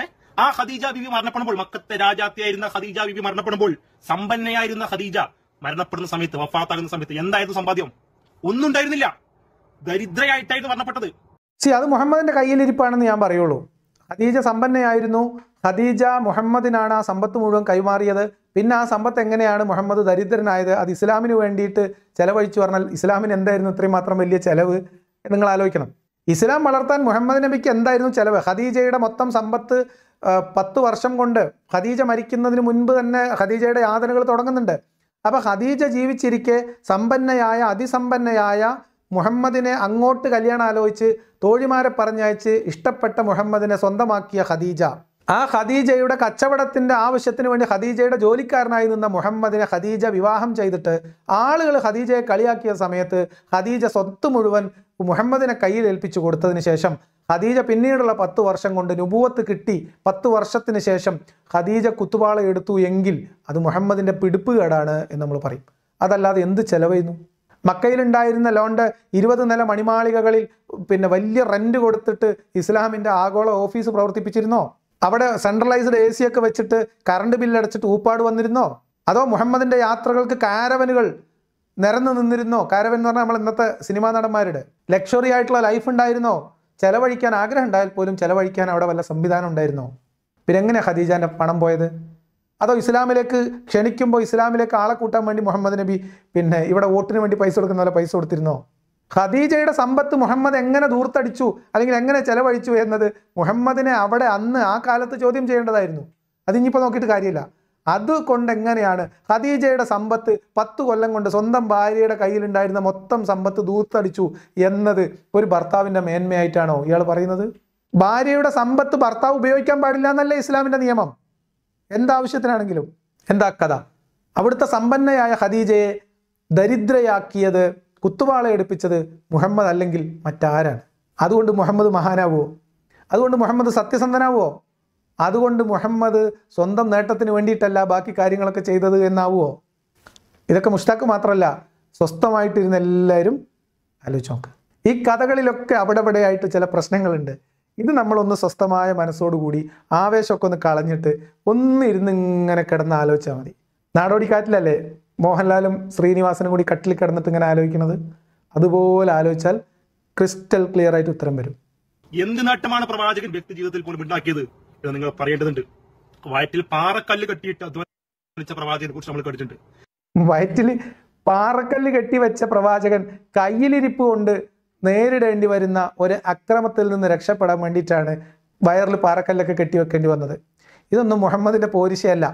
Speaker 1: ഏഹ് ആ ഖദീജ ബിബി മരണപ്പെടുമ്പോൾ മക്കത്തെ രാജാത്തിയായിരുന്ന ഖദീജ ബിബി മരണപ്പെടുമ്പോൾ സമ്പന്നയായിരുന്ന ഖദീജ മരണപ്പെടുന്ന സമയത്ത് വഫാത്താകുന്ന സമയത്ത് എന്തായിരുന്നു സമ്പാദ്യം ഒന്നും ഉണ്ടായിരുന്നില്ല ദരിദ്രയായിട്ടായിരുന്നു മരണപ്പെട്ടത്
Speaker 2: സി അത് മുഹമ്മദിൻ്റെ കയ്യിലിരിപ്പാണെന്ന് ഞാൻ പറയുള്ളൂ ഖദീജ സമ്പന്നയായിരുന്നു ഖദീജ മുഹമ്മദിനാണ് ആ സമ്പത്ത് മുഴുവൻ കൈമാറിയത് പിന്നെ ആ സമ്പത്ത് എങ്ങനെയാണ് മുഹമ്മദ് ദരിദ്രനായത് അത് ഇസ്ലാമിന് വേണ്ടിയിട്ട് ചെലവഴിച്ചു പറഞ്ഞാൽ ഇസ്ലാമിന് എന്തായിരുന്നു ഇത്രയും മാത്രം വലിയ ചെലവ് നിങ്ങൾ ആലോചിക്കണം ഇസ്ലാം വളർത്താൻ മുഹമ്മദ് നബിക്ക് എന്തായിരുന്നു ചെലവ് ഖദീജയുടെ മൊത്തം സമ്പത്ത് പത്ത് വർഷം കൊണ്ട് ഖദീജ മരിക്കുന്നതിന് മുൻപ് തന്നെ ഖദീജയുടെ യാതനകൾ തുടങ്ങുന്നുണ്ട് അപ്പോൾ ഖദീജ ജീവിച്ചിരിക്കെ സമ്പന്നയായ അതിസമ്പന്നയായ മുഹമ്മദിനെ അങ്ങോട്ട് കല്യാണം ആലോചിച്ച് തോഴിമാരെ പറഞ്ഞയച്ച് ഇഷ്ടപ്പെട്ട മുഹമ്മദിനെ സ്വന്തമാക്കിയ ഖദീജ ആ ഖദീജയുടെ കച്ചവടത്തിൻ്റെ ആവശ്യത്തിന് വേണ്ടി ഖദീജയുടെ ജോലിക്കാരനായി നിന്ന മുഹമ്മദിനെ ഖദീജ വിവാഹം ചെയ്തിട്ട് ആളുകൾ ഖദീജയെ കളിയാക്കിയ സമയത്ത് ഖദീജ സ്വത്ത് മുഴുവൻ മുഹമ്മദിനെ കയ്യിൽ ഏൽപ്പിച്ചു കൊടുത്തതിന് ശേഷം ഖദീജ പിന്നീടുള്ള പത്ത് വർഷം കൊണ്ട് നുപൂവത്ത് കിട്ടി പത്ത് വർഷത്തിന് ശേഷം ഖദീജ കുത്തുപാള എടുത്തു എങ്കിൽ അത് മുഹമ്മദിൻ്റെ പിടിപ്പുകേടാണ് എന്ന് നമ്മൾ പറയും അതല്ലാതെ എന്ത് ചെയ്യുന്നു മക്കയിലുണ്ടായിരുന്ന ലോണ്ട് ഇരുപത് നില മണിമാളികകളിൽ പിന്നെ വലിയ റെൻറ്റ് കൊടുത്തിട്ട് ഇസ്ലാമിൻ്റെ ആഗോള ഓഫീസ് പ്രവർത്തിപ്പിച്ചിരുന്നോ അവിടെ സെൻട്രലൈസ്ഡ് എ ഒക്കെ വെച്ചിട്ട് കറണ്ട് അടച്ചിട്ട് ഊപ്പാട് വന്നിരുന്നോ അതോ മുഹമ്മദിൻ്റെ യാത്രകൾക്ക് കാരവനുകൾ നിരന്നു നിന്നിരുന്നോ കാരവൻ എന്ന് പറഞ്ഞാൽ നമ്മൾ ഇന്നത്തെ സിനിമാ നടന്മാരുടെ ലക്ഷറി ആയിട്ടുള്ള ലൈഫ് ഉണ്ടായിരുന്നോ ചെലവഴിക്കാൻ ആഗ്രഹം ഉണ്ടായാൽ പോലും ചെലവഴിക്കാൻ അവിടെ വല്ല സംവിധാനം ഉണ്ടായിരുന്നോ പിന്നെ എങ്ങനെയാണ് ഖദീജാൻ്റെ പണം പോയത് അതോ ഇസ്ലാമിലേക്ക് ക്ഷണിക്കുമ്പോൾ ഇസ്ലാമിലേക്ക് ആളെ കൂട്ടാൻ വേണ്ടി മുഹമ്മദ് നബി പിന്നെ ഇവിടെ വോട്ടിന് വേണ്ടി പൈസ കൊടുക്കുന്ന പോലെ പൈസ കൊടുത്തിരുന്നോ ഖദീജയുടെ സമ്പത്ത് മുഹമ്മദ് എങ്ങനെ ദൂർത്തടിച്ചു അല്ലെങ്കിൽ എങ്ങനെ ചെലവഴിച്ചു എന്നത് മുഹമ്മദിനെ അവിടെ അന്ന് ആ കാലത്ത് ചോദ്യം ചെയ്യേണ്ടതായിരുന്നു അതിനിപ്പോൾ നോക്കിയിട്ട് കാര്യമില്ല അതുകൊണ്ട് എങ്ങനെയാണ് ഖദീജയുടെ സമ്പത്ത് പത്ത് കൊല്ലം കൊണ്ട് സ്വന്തം ഭാര്യയുടെ കയ്യിലുണ്ടായിരുന്ന മൊത്തം സമ്പത്ത് ദൂർത്തടിച്ചു എന്നത് ഒരു ഭർത്താവിൻ്റെ മേന്മയായിട്ടാണോ ഇയാൾ പറയുന്നത് ഭാര്യയുടെ സമ്പത്ത് ഭർത്താവ് ഉപയോഗിക്കാൻ പാടില്ല എന്നല്ലേ ഇസ്ലാമിൻ്റെ നിയമം എന്താവശ്യത്തിനാണെങ്കിലും എന്താ കഥ അവിടുത്തെ സമ്പന്നയായ ഖദീജയെ ദരിദ്രയാക്കിയത് കുത്തുവാള എടുപ്പിച്ചത് മുഹമ്മദ് അല്ലെങ്കിൽ മറ്റാരാണ് അതുകൊണ്ട് മുഹമ്മദ് മഹാനാവോ അതുകൊണ്ട് മുഹമ്മദ് സത്യസന്ധനാവോ അതുകൊണ്ട് മുഹമ്മദ് സ്വന്തം നേട്ടത്തിന് വേണ്ടിയിട്ടല്ല ബാക്കി കാര്യങ്ങളൊക്കെ ചെയ്തത് എന്നാവുമോ ഇതൊക്കെ മുഷ്താക്ക് മാത്രമല്ല സ്വസ്ഥമായിട്ടിരുന്ന എല്ലാവരും ആലോചിച്ച് നോക്കുക ഈ കഥകളിലൊക്കെ അവിടെ ചില പ്രശ്നങ്ങളുണ്ട് ഇത് നമ്മളൊന്ന് സ്വസ്ഥമായ മനസ്സോടുകൂടി ആവേശമൊക്കെ ഒന്ന് കളഞ്ഞിട്ട് ഒന്ന് ഇരുന്ന് ഇങ്ങനെ കിടന്ന് ആലോചിച്ചാൽ മതി നാടോടിക്കാറ്റിലല്ലേ മോഹൻലാലും ശ്രീനിവാസനും കൂടി കട്ടിൽ കിടന്നിട്ട് ഇങ്ങനെ ആലോചിക്കുന്നത് അതുപോലെ ആലോചിച്ചാൽ ക്രിസ്റ്റൽ ക്ലിയർ ആയിട്ട് ഉത്തരം വരും
Speaker 1: എന്ത് നേട്ടമാണ് പ്രവാചകൻ വ്യക്തി ജീവിതത്തിൽ പോലും ഉണ്ടാക്കിയത് എന്ന് നിങ്ങൾ പറയേണ്ടതുണ്ട് വയറ്റിൽ പാറക്കല്ല് കെട്ടിയിട്ട് അധ്വാനിച്ച പ്രവാചകനെ കുറിച്ച് നമ്മൾ കേട്ടിട്ടുണ്ട്
Speaker 2: വയറ്റിൽ പാറക്കല്ല് കെട്ടി വെച്ച പ്രവാചകൻ കയ്യിലിരിപ്പ് കൊണ്ട് നേരിടേണ്ടി വരുന്ന ഒരു അക്രമത്തിൽ നിന്ന് രക്ഷപ്പെടാൻ വേണ്ടിയിട്ടാണ് വയറിൽ പാറക്കല്ലൊക്കെ കെട്ടിവെക്കേണ്ടി വന്നത് ഇതൊന്നും മുഹമ്മദിൻ്റെ പോരിശയല്ല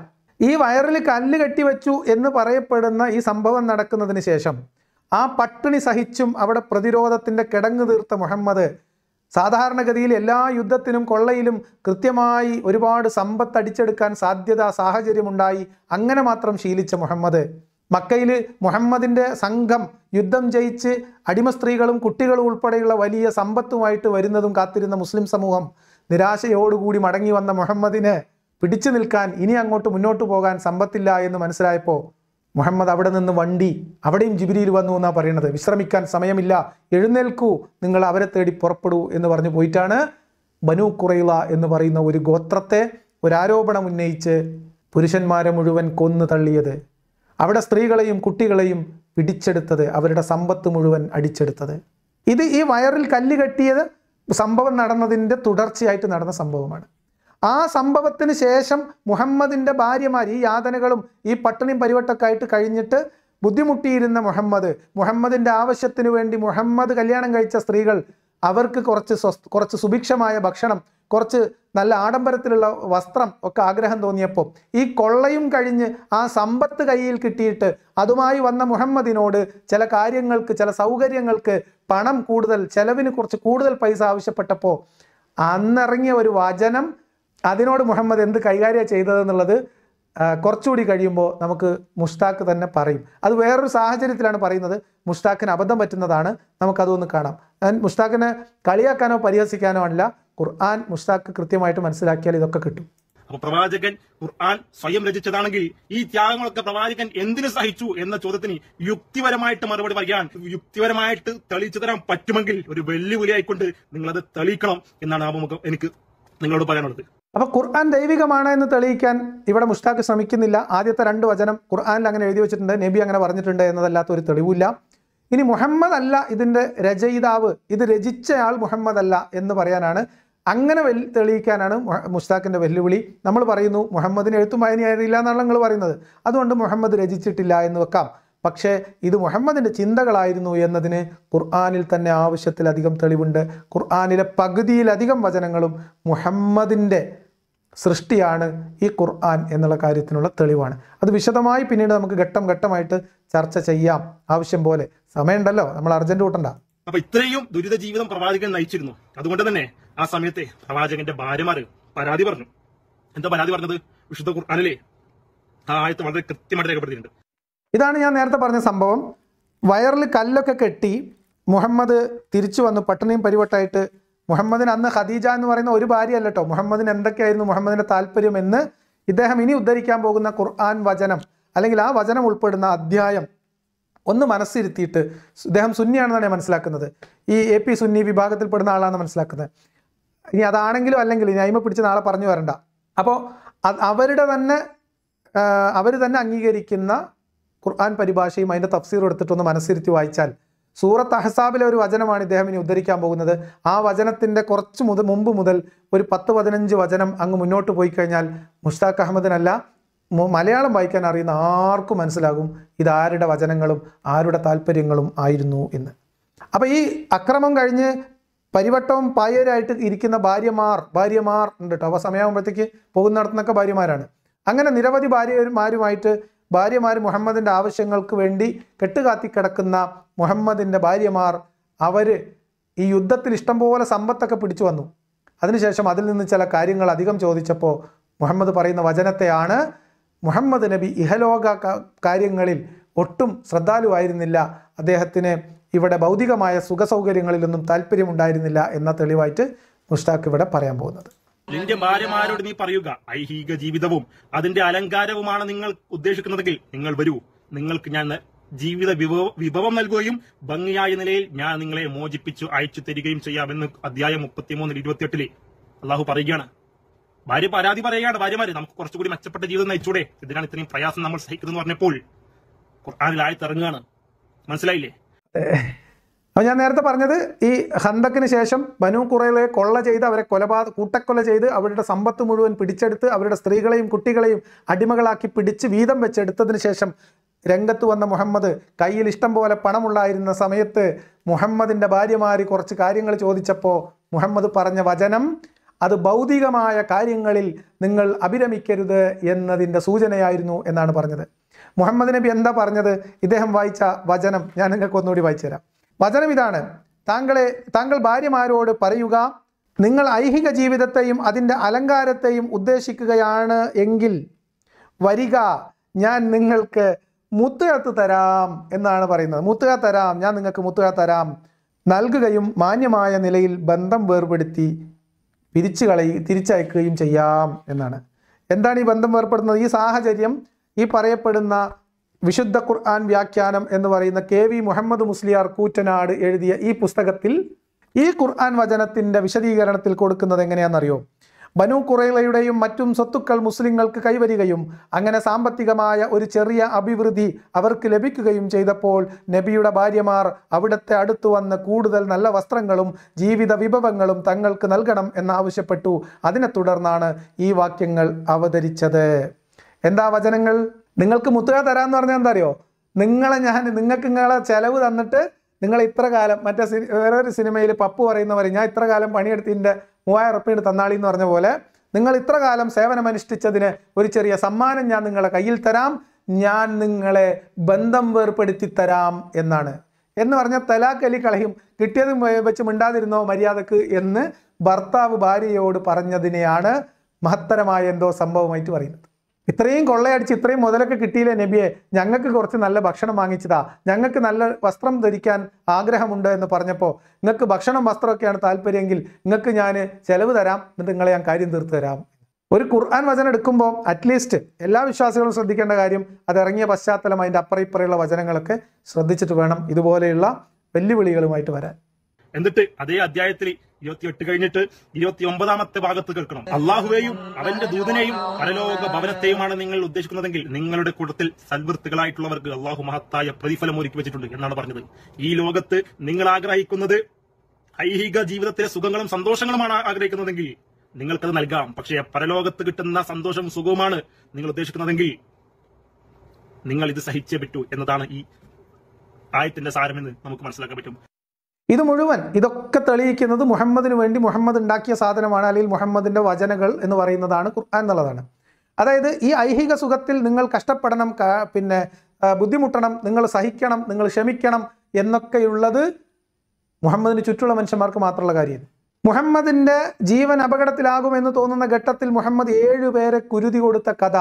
Speaker 2: ഈ വയറിൽ കല്ല് കെട്ടിവെച്ചു എന്ന് പറയപ്പെടുന്ന ഈ സംഭവം നടക്കുന്നതിന് ശേഷം ആ പട്ടിണി സഹിച്ചും അവിടെ പ്രതിരോധത്തിൻ്റെ കിടങ്ങ് തീർത്ത മുഹമ്മദ് സാധാരണഗതിയിൽ എല്ലാ യുദ്ധത്തിനും കൊള്ളയിലും കൃത്യമായി ഒരുപാട് സമ്പത്ത് അടിച്ചെടുക്കാൻ സാധ്യത സാഹചര്യമുണ്ടായി അങ്ങനെ മാത്രം ശീലിച്ച മുഹമ്മദ് മക്കയിൽ മുഹമ്മദിൻ്റെ സംഘം യുദ്ധം ജയിച്ച് അടിമ സ്ത്രീകളും കുട്ടികളും ഉൾപ്പെടെയുള്ള വലിയ സമ്പത്തുമായിട്ട് വരുന്നതും കാത്തിരുന്ന മുസ്ലിം സമൂഹം നിരാശയോടുകൂടി മടങ്ങി വന്ന മുഹമ്മദിനെ പിടിച്ചു നിൽക്കാൻ ഇനി അങ്ങോട്ട് മുന്നോട്ട് പോകാൻ സമ്പത്തില്ല എന്ന് മനസ്സിലായപ്പോൾ മുഹമ്മദ് അവിടെ നിന്ന് വണ്ടി അവിടെയും ജിബിരിയിൽ വന്നു എന്നാണ് പറയുന്നത് വിശ്രമിക്കാൻ സമയമില്ല എഴുന്നേൽക്കൂ നിങ്ങൾ അവരെ തേടി പുറപ്പെടൂ എന്ന് പറഞ്ഞു പോയിട്ടാണ് ബനു കുറൈല എന്ന് പറയുന്ന ഒരു ഗോത്രത്തെ ഒരാരോപണം ഉന്നയിച്ച് പുരുഷന്മാരെ മുഴുവൻ കൊന്നു തള്ളിയത് അവിടെ സ്ത്രീകളെയും കുട്ടികളെയും പിടിച്ചെടുത്തത് അവരുടെ സമ്പത്ത് മുഴുവൻ അടിച്ചെടുത്തത് ഇത് ഈ വയറിൽ കല്ല് കെട്ടിയത് സംഭവം നടന്നതിൻ്റെ തുടർച്ചയായിട്ട് നടന്ന സംഭവമാണ് ആ സംഭവത്തിന് ശേഷം മുഹമ്മദിൻ്റെ ഭാര്യമാർ ഈ യാതനകളും ഈ പട്ടിണിയും പരിവട്ടമൊക്കെ കഴിഞ്ഞിട്ട് ബുദ്ധിമുട്ടിയിരുന്ന മുഹമ്മദ് മുഹമ്മദിൻ്റെ ആവശ്യത്തിന് വേണ്ടി മുഹമ്മദ് കല്യാണം കഴിച്ച സ്ത്രീകൾ അവർക്ക് കുറച്ച് സ്വസ് കുറച്ച് സുഭിക്ഷമായ ഭക്ഷണം കുറച്ച് നല്ല ആഡംബരത്തിലുള്ള വസ്ത്രം ഒക്കെ ആഗ്രഹം തോന്നിയപ്പോൾ ഈ കൊള്ളയും കഴിഞ്ഞ് ആ സമ്പത്ത് കയ്യിൽ കിട്ടിയിട്ട് അതുമായി വന്ന മുഹമ്മദിനോട് ചില കാര്യങ്ങൾക്ക് ചില സൗകര്യങ്ങൾക്ക് പണം കൂടുതൽ ചെലവിന് കുറച്ച് കൂടുതൽ പൈസ ആവശ്യപ്പെട്ടപ്പോൾ അന്നിറങ്ങിയ ഒരു വചനം അതിനോട് മുഹമ്മദ് എന്ത് കൈകാര്യം ചെയ്തതെന്നുള്ളത് കുറച്ചുകൂടി കഴിയുമ്പോൾ നമുക്ക് മുഷ്താഖ് തന്നെ പറയും അത് വേറൊരു സാഹചര്യത്തിലാണ് പറയുന്നത് മുഷ്താഖിന് അബദ്ധം പറ്റുന്നതാണ് നമുക്കതൊന്ന് കാണാം മുഷ്താഖിനെ കളിയാക്കാനോ പരിഹസിക്കാനോ അല്ല ഖുർആൻ മുസ്താഖ് കൃത്യമായിട്ട് മനസ്സിലാക്കിയാൽ ഇതൊക്കെ കിട്ടും
Speaker 1: അപ്പൊ പ്രവാചകൻ ഖുർആൻ സ്വയം രചിച്ചതാണെങ്കിൽ ഈ ത്യാഗങ്ങളൊക്കെ പ്രവാചകൻ എന്തിനു സഹിച്ചു എന്ന ചോദ്യത്തിന് യുക്തിപരമായിട്ട് മറുപടി പറയാൻ യുക്തിപരമായിട്ട് തെളിയിച്ചു തരാൻ പറ്റുമെങ്കിൽ ഒരു വെല്ലുവിളിയായിക്കൊണ്ട് അത് തെളിയിക്കണം എന്നാണ് ആ എനിക്ക് നിങ്ങളോട് പറയാനുള്ളത്
Speaker 2: അപ്പൊ ഖുർആൻ ദൈവികമാണ് എന്ന് തെളിയിക്കാൻ ഇവിടെ മുഷ്താഖ് ശ്രമിക്കുന്നില്ല ആദ്യത്തെ രണ്ട് വചനം ഖുർആനിൽ അങ്ങനെ എഴുതി വെച്ചിട്ടുണ്ട് നബി അങ്ങനെ പറഞ്ഞിട്ടുണ്ട് എന്നതല്ലാത്ത ഒരു തെളിവില്ല ഇനി മുഹമ്മദ് അല്ല ഇതിന്റെ രചയിതാവ് ഇത് രചിച്ചയാൾ മുഹമ്മദ് അല്ല എന്ന് പറയാനാണ് അങ്ങനെ വെല് തെളിയിക്കാനാണ് മുഷ്താഖിൻ്റെ വെല്ലുവിളി നമ്മൾ പറയുന്നു മുഹമ്മദിന് എഴുത്തും വായനയായിരുന്നില്ല എന്നാണ് നിങ്ങൾ പറയുന്നത് അതുകൊണ്ട് മുഹമ്മദ് രചിച്ചിട്ടില്ല എന്ന് വെക്കാം പക്ഷേ ഇത് മുഹമ്മദിൻ്റെ ചിന്തകളായിരുന്നു എന്നതിന് ഖുർആാനിൽ തന്നെ ആവശ്യത്തിലധികം തെളിവുണ്ട് ഖുർആാനിലെ പകുതിയിലധികം വചനങ്ങളും മുഹമ്മദിൻ്റെ സൃഷ്ടിയാണ് ഈ ഖുർആൻ എന്നുള്ള കാര്യത്തിനുള്ള തെളിവാണ് അത് വിശദമായി പിന്നീട് നമുക്ക് ഘട്ടം ഘട്ടമായിട്ട് ചർച്ച ചെയ്യാം ആവശ്യം പോലെ സമയമുണ്ടല്ലോ നമ്മൾ അർജന്റ് കൂട്ടണ്ട
Speaker 1: അപ്പൊ ഇത്രയും ദുരിത ജീവിതം പ്രവാചകൻ നയിച്ചിരുന്നു അതുകൊണ്ട് തന്നെ ആ സമയത്തെ പ്രവാചകന്റെ ഭാര്യമാര് പരാതി പറഞ്ഞു എന്താ പരാതി പറഞ്ഞത് വിശുദ്ധ ഖുർആാനിലെ ആ ആയത്ത് വളരെ കൃത്യമായിട്ട് രേഖപ്പെടുത്തിയിട്ടുണ്ട്
Speaker 2: ഇതാണ് ഞാൻ നേരത്തെ പറഞ്ഞ സംഭവം വയറിൽ കല്ലൊക്കെ കെട്ടി മുഹമ്മദ് തിരിച്ചു വന്നു പട്ടിണിയും പരിവട്ടായിട്ട് മുഹമ്മദിന് അന്ന് ഖദീജ എന്ന് പറയുന്ന ഒരു ഭാര്യ അല്ലട്ടോ മുഹമ്മദിന് എന്തൊക്കെയായിരുന്നു മുഹമ്മദിന്റെ താല്പര്യം എന്ന് ഇദ്ദേഹം ഇനി ഉദ്ധരിക്കാൻ പോകുന്ന ഖുർആൻ വചനം അല്ലെങ്കിൽ ആ വചനം ഉൾപ്പെടുന്ന അധ്യായം ഒന്ന് മനസ്സിരുത്തിയിട്ട് ഇദ്ദേഹം സുന്നിയാണെന്നാണ് ഞാൻ മനസ്സിലാക്കുന്നത് ഈ എ പി സുന്നി വിഭാഗത്തിൽപ്പെടുന്ന ആളാണെന്ന് മനസ്സിലാക്കുന്നത് ഇനി അതാണെങ്കിലും അല്ലെങ്കിൽ ഇനി അയിമ പിടിച്ച് നാളെ പറഞ്ഞു വരണ്ട അപ്പോൾ അവരുടെ തന്നെ അവർ തന്നെ അംഗീകരിക്കുന്ന ഖുർആൻ പരിഭാഷയും അതിൻ്റെ തഫ്സീർ എടുത്തിട്ടൊന്ന് മനസ്സിരുത്തി വായിച്ചാൽ സൂറത്ത് അഹസാബിലെ ഒരു വചനമാണ് ഇദ്ദേഹം ഇനി ഉദ്ധരിക്കാൻ പോകുന്നത് ആ വചനത്തിൻ്റെ കുറച്ച് മുതൽ മുമ്പ് മുതൽ ഒരു പത്ത് പതിനഞ്ച് വചനം അങ്ങ് മുന്നോട്ട് പോയി കഴിഞ്ഞാൽ മുഷ്താഖ് അഹമ്മദിനല്ല മലയാളം വായിക്കാൻ അറിയുന്ന ആർക്കും മനസ്സിലാകും ഇതാരുടെ വചനങ്ങളും ആരുടെ താല്പര്യങ്ങളും ആയിരുന്നു എന്ന് അപ്പോൾ ഈ അക്രമം കഴിഞ്ഞ് പരിവട്ടവും പായരായിട്ട് ഇരിക്കുന്ന ഭാര്യമാർ ഭാര്യമാർ ഉണ്ട് കേട്ടോ അപ്പോൾ സമയമാകുമ്പോഴത്തേക്ക് പോകുന്നിടത്തുനിന്നൊക്കെ ഭാര്യമാരാണ് അങ്ങനെ നിരവധി ഭാര്യമാരുമായിട്ട് ഭാര്യമാർ മുഹമ്മദിൻ്റെ ആവശ്യങ്ങൾക്ക് വേണ്ടി കെട്ടുകാത്തി കിടക്കുന്ന മുഹമ്മദിൻ്റെ ഭാര്യമാർ അവർ ഈ യുദ്ധത്തിൽ ഇഷ്ടംപോലെ സമ്പത്തൊക്കെ പിടിച്ചു വന്നു അതിനുശേഷം അതിൽ നിന്ന് ചില കാര്യങ്ങൾ അധികം ചോദിച്ചപ്പോൾ മുഹമ്മദ് പറയുന്ന വചനത്തെയാണ് മുഹമ്മദ് നബി ഇഹലോക കാര്യങ്ങളിൽ ഒട്ടും ശ്രദ്ധാലുവായിരുന്നില്ല അദ്ദേഹത്തിന് ഇവിടെ ഭൗതികമായ സൗകര്യങ്ങളിലൊന്നും താല്പര്യമുണ്ടായിരുന്നില്ല എന്ന തെളിവായിട്ട് മുഷ്താഖ് ഇവിടെ പറയാൻ പോകുന്നത്
Speaker 1: നിന്റെ ഭാര്യമാരോട് നീ പറയുക ഐഹിക ജീവിതവും അതിന്റെ അലങ്കാരവുമാണ് നിങ്ങൾ ഉദ്ദേശിക്കുന്നതെങ്കിൽ നിങ്ങൾ വരൂ നിങ്ങൾക്ക് ഞാൻ ജീവിത വിഭവം നൽകുകയും ഭംഗിയായ നിലയിൽ ഞാൻ നിങ്ങളെ മോചിപ്പിച്ചു അയച്ചു തരികയും ചെയ്യാമെന്ന് അധ്യായം മുപ്പത്തിമൂന്നിൽ ഇരുപത്തിയെട്ടില് അള്ളാഹു പറയുകയാണ് ഭാര്യ പരാതി പറയുകയാണ് ഭാര്യമാര് നമുക്ക് കുറച്ചുകൂടി മെച്ചപ്പെട്ട ജീവിതം നയിച്ചൂടെ ഇതിനാണ് ഇത്രയും പ്രയാസം നമ്മൾ സഹിക്കുന്നത് പറഞ്ഞപ്പോൾ ഖുർആാനിൽ ആയി തിറങ്ങുകയാണ് മനസ്സിലായില്ലേ
Speaker 2: അപ്പോൾ ഞാൻ നേരത്തെ പറഞ്ഞത് ഈ ഹന്തക്കിന് ശേഷം ബനു കുറയിലെ കൊള്ള ചെയ്ത് അവരെ കൊലപാത കൂട്ടക്കൊല ചെയ്ത് അവരുടെ സമ്പത്ത് മുഴുവൻ പിടിച്ചെടുത്ത് അവരുടെ സ്ത്രീകളെയും കുട്ടികളെയും അടിമകളാക്കി പിടിച്ച് വീതം വെച്ചെടുത്തതിന് ശേഷം രംഗത്ത് വന്ന മുഹമ്മദ് കയ്യിൽ ഇഷ്ടം പോലെ പണമുള്ളായിരുന്ന സമയത്ത് മുഹമ്മദിൻ്റെ ഭാര്യമാരി കുറച്ച് കാര്യങ്ങൾ ചോദിച്ചപ്പോൾ മുഹമ്മദ് പറഞ്ഞ വചനം അത് ഭൗതികമായ കാര്യങ്ങളിൽ നിങ്ങൾ അഭിരമിക്കരുത് എന്നതിൻ്റെ സൂചനയായിരുന്നു എന്നാണ് പറഞ്ഞത് മുഹമ്മദ് നബി എന്താ പറഞ്ഞത് ഇദ്ദേഹം വായിച്ച വചനം ഞാൻ നിങ്ങൾക്ക് ഒന്നുകൂടി വായിച്ചു തരാം വചനം ഇതാണ് താങ്കളെ താങ്കൾ ഭാര്യമാരോട് പറയുക നിങ്ങൾ ഐഹിക ജീവിതത്തെയും അതിൻ്റെ അലങ്കാരത്തെയും ഉദ്ദേശിക്കുകയാണ് എങ്കിൽ വരിക ഞാൻ നിങ്ങൾക്ക് മുത്തുകത്ത് തരാം എന്നാണ് പറയുന്നത് മുത്തുക തരാം ഞാൻ നിങ്ങൾക്ക് മുത്തുക തരാം നൽകുകയും മാന്യമായ നിലയിൽ ബന്ധം വേർപെടുത്തി പിരിച്ചു കളയി തിരിച്ചയക്കുകയും ചെയ്യാം എന്നാണ് എന്താണ് ഈ ബന്ധം വേർപ്പെടുന്നത് ഈ സാഹചര്യം ഈ പറയപ്പെടുന്ന വിശുദ്ധ ഖുർആൻ വ്യാഖ്യാനം എന്ന് പറയുന്ന കെ വി മുഹമ്മദ് മുസ്ലിയാർ കൂറ്റനാട് എഴുതിയ ഈ പുസ്തകത്തിൽ ഈ ഖുർആൻ വചനത്തിൻ്റെ വിശദീകരണത്തിൽ കൊടുക്കുന്നത് എങ്ങനെയാണെന്നറിയോ ബനു കുറൈലയുടെയും മറ്റും സ്വത്തുക്കൾ മുസ്ലിങ്ങൾക്ക് കൈവരികയും അങ്ങനെ സാമ്പത്തികമായ ഒരു ചെറിയ അഭിവൃദ്ധി അവർക്ക് ലഭിക്കുകയും ചെയ്തപ്പോൾ നബിയുടെ ഭാര്യമാർ അവിടുത്തെ അടുത്തു വന്ന് കൂടുതൽ നല്ല വസ്ത്രങ്ങളും ജീവിത വിഭവങ്ങളും തങ്ങൾക്ക് നൽകണം എന്നാവശ്യപ്പെട്ടു അതിനെ തുടർന്നാണ് ഈ വാക്യങ്ങൾ അവതരിച്ചത് എന്താ വചനങ്ങൾ നിങ്ങൾക്ക് മുത്തുക തരാമെന്ന് പറഞ്ഞാൽ എന്താ അറിയോ നിങ്ങളെ ഞാൻ നിങ്ങൾക്ക് നിങ്ങളെ ചെലവ് തന്നിട്ട് നിങ്ങൾ ഇത്ര കാലം മറ്റേ സിനി വേറൊരു സിനിമയിൽ പപ്പു പറയുന്നവർ ഞാൻ ഇത്ര കാലം പണിയെടുത്തിൻ്റെ മൂവായിരം ഉറുപ്പിയുടെ തന്നാളി എന്ന് പറഞ്ഞ പോലെ നിങ്ങൾ ഇത്ര കാലം സേവനമനുഷ്ഠിച്ചതിന് ഒരു ചെറിയ സമ്മാനം ഞാൻ നിങ്ങളെ കയ്യിൽ തരാം ഞാൻ നിങ്ങളെ ബന്ധം വേർപ്പെടുത്തി തരാം എന്നാണ് എന്ന് പറഞ്ഞാൽ തലാക്കലി കളയും കിട്ടിയതും വെച്ച് മിണ്ടാതിരുന്നോ മര്യാദക്ക് എന്ന് ഭർത്താവ് ഭാര്യയോട് പറഞ്ഞതിനെയാണ് മഹത്തരമായ എന്തോ സംഭവമായിട്ട് പറയുന്നത് ഇത്രയും കൊള്ളയടിച്ച് ഇത്രയും മുതലൊക്കെ കിട്ടിയില്ലേ നബിയെ ഞങ്ങൾക്ക് കുറച്ച് നല്ല ഭക്ഷണം വാങ്ങിച്ചതാ ഞങ്ങൾക്ക് നല്ല വസ്ത്രം ധരിക്കാൻ ആഗ്രഹമുണ്ട് എന്ന് പറഞ്ഞപ്പോൾ നിങ്ങൾക്ക് ഭക്ഷണം വസ്ത്രമൊക്കെയാണ് താല്പര്യമെങ്കിൽ നിങ്ങൾക്ക് ഞാൻ ചിലവ് തരാം എന്നിട്ട് നിങ്ങളെ ഞാൻ കാര്യം തീർത്തു തരാം ഒരു ഖുർആൻ വചനം എടുക്കുമ്പോൾ അറ്റ്ലീസ്റ്റ് എല്ലാ വിശ്വാസികളും ശ്രദ്ധിക്കേണ്ട കാര്യം അത് ഇറങ്ങിയ പശ്ചാത്തലം അതിൻ്റെ അപ്പുറം ഇപ്പുറയുള്ള വചനങ്ങളൊക്കെ ശ്രദ്ധിച്ചിട്ട് വേണം ഇതുപോലെയുള്ള വെല്ലുവിളികളുമായിട്ട് വരാൻ
Speaker 1: എന്നിട്ട് അതേ അധ്യായത്തിൽ ഇരുപത്തിയെട്ട് കഴിഞ്ഞിട്ട് ഇരുപത്തി ഒമ്പതാമത്തെ ഭാഗത്ത് കേൾക്കണം അള്ളാഹുവേയും അവന്റെ ദൂതനെയും പരലോക ഭവനത്തെയുമാണ് നിങ്ങൾ ഉദ്ദേശിക്കുന്നതെങ്കിൽ നിങ്ങളുടെ കൂട്ടത്തിൽ സൽവൃത്തുകളായിട്ടുള്ളവർക്ക് അള്ളാഹു മഹത്തായ പ്രതിഫലം ഒരുക്കി വെച്ചിട്ടുണ്ട് എന്നാണ് പറഞ്ഞത് ഈ ലോകത്ത് നിങ്ങൾ ആഗ്രഹിക്കുന്നത് ഐഹിക ജീവിതത്തിലെ സുഖങ്ങളും സന്തോഷങ്ങളുമാണ് ആഗ്രഹിക്കുന്നതെങ്കിൽ നിങ്ങൾക്കത് നൽകാം പക്ഷേ പരലോകത്ത് കിട്ടുന്ന സന്തോഷവും സുഖവുമാണ് നിങ്ങൾ ഉദ്ദേശിക്കുന്നതെങ്കിൽ നിങ്ങൾ ഇത് സഹിച്ചേ പറ്റൂ എന്നതാണ് ഈ ആയത്തിന്റെ സാരമെന്ന് നമുക്ക് മനസ്സിലാക്കാൻ പറ്റും
Speaker 2: ഇത് മുഴുവൻ ഇതൊക്കെ തെളിയിക്കുന്നത് മുഹമ്മദിന് വേണ്ടി മുഹമ്മദ് ഉണ്ടാക്കിയ സാധനമാണ് അല്ലെങ്കിൽ മുഹമ്മദിൻ്റെ വചനകൾ എന്ന് പറയുന്നതാണ് ഖുർആൻ എന്നുള്ളതാണ് അതായത് ഈ ഐഹിക സുഖത്തിൽ നിങ്ങൾ കഷ്ടപ്പെടണം പിന്നെ ബുദ്ധിമുട്ടണം നിങ്ങൾ സഹിക്കണം നിങ്ങൾ ക്ഷമിക്കണം എന്നൊക്കെയുള്ളത് മുഹമ്മദിന് ചുറ്റുള്ള മനുഷ്യന്മാർക്ക് മാത്രമുള്ള കാര്യം മുഹമ്മദിൻ്റെ ജീവൻ അപകടത്തിലാകുമെന്ന് തോന്നുന്ന ഘട്ടത്തിൽ മുഹമ്മദ് ഏഴുപേരെ കുരുതി കൊടുത്ത കഥ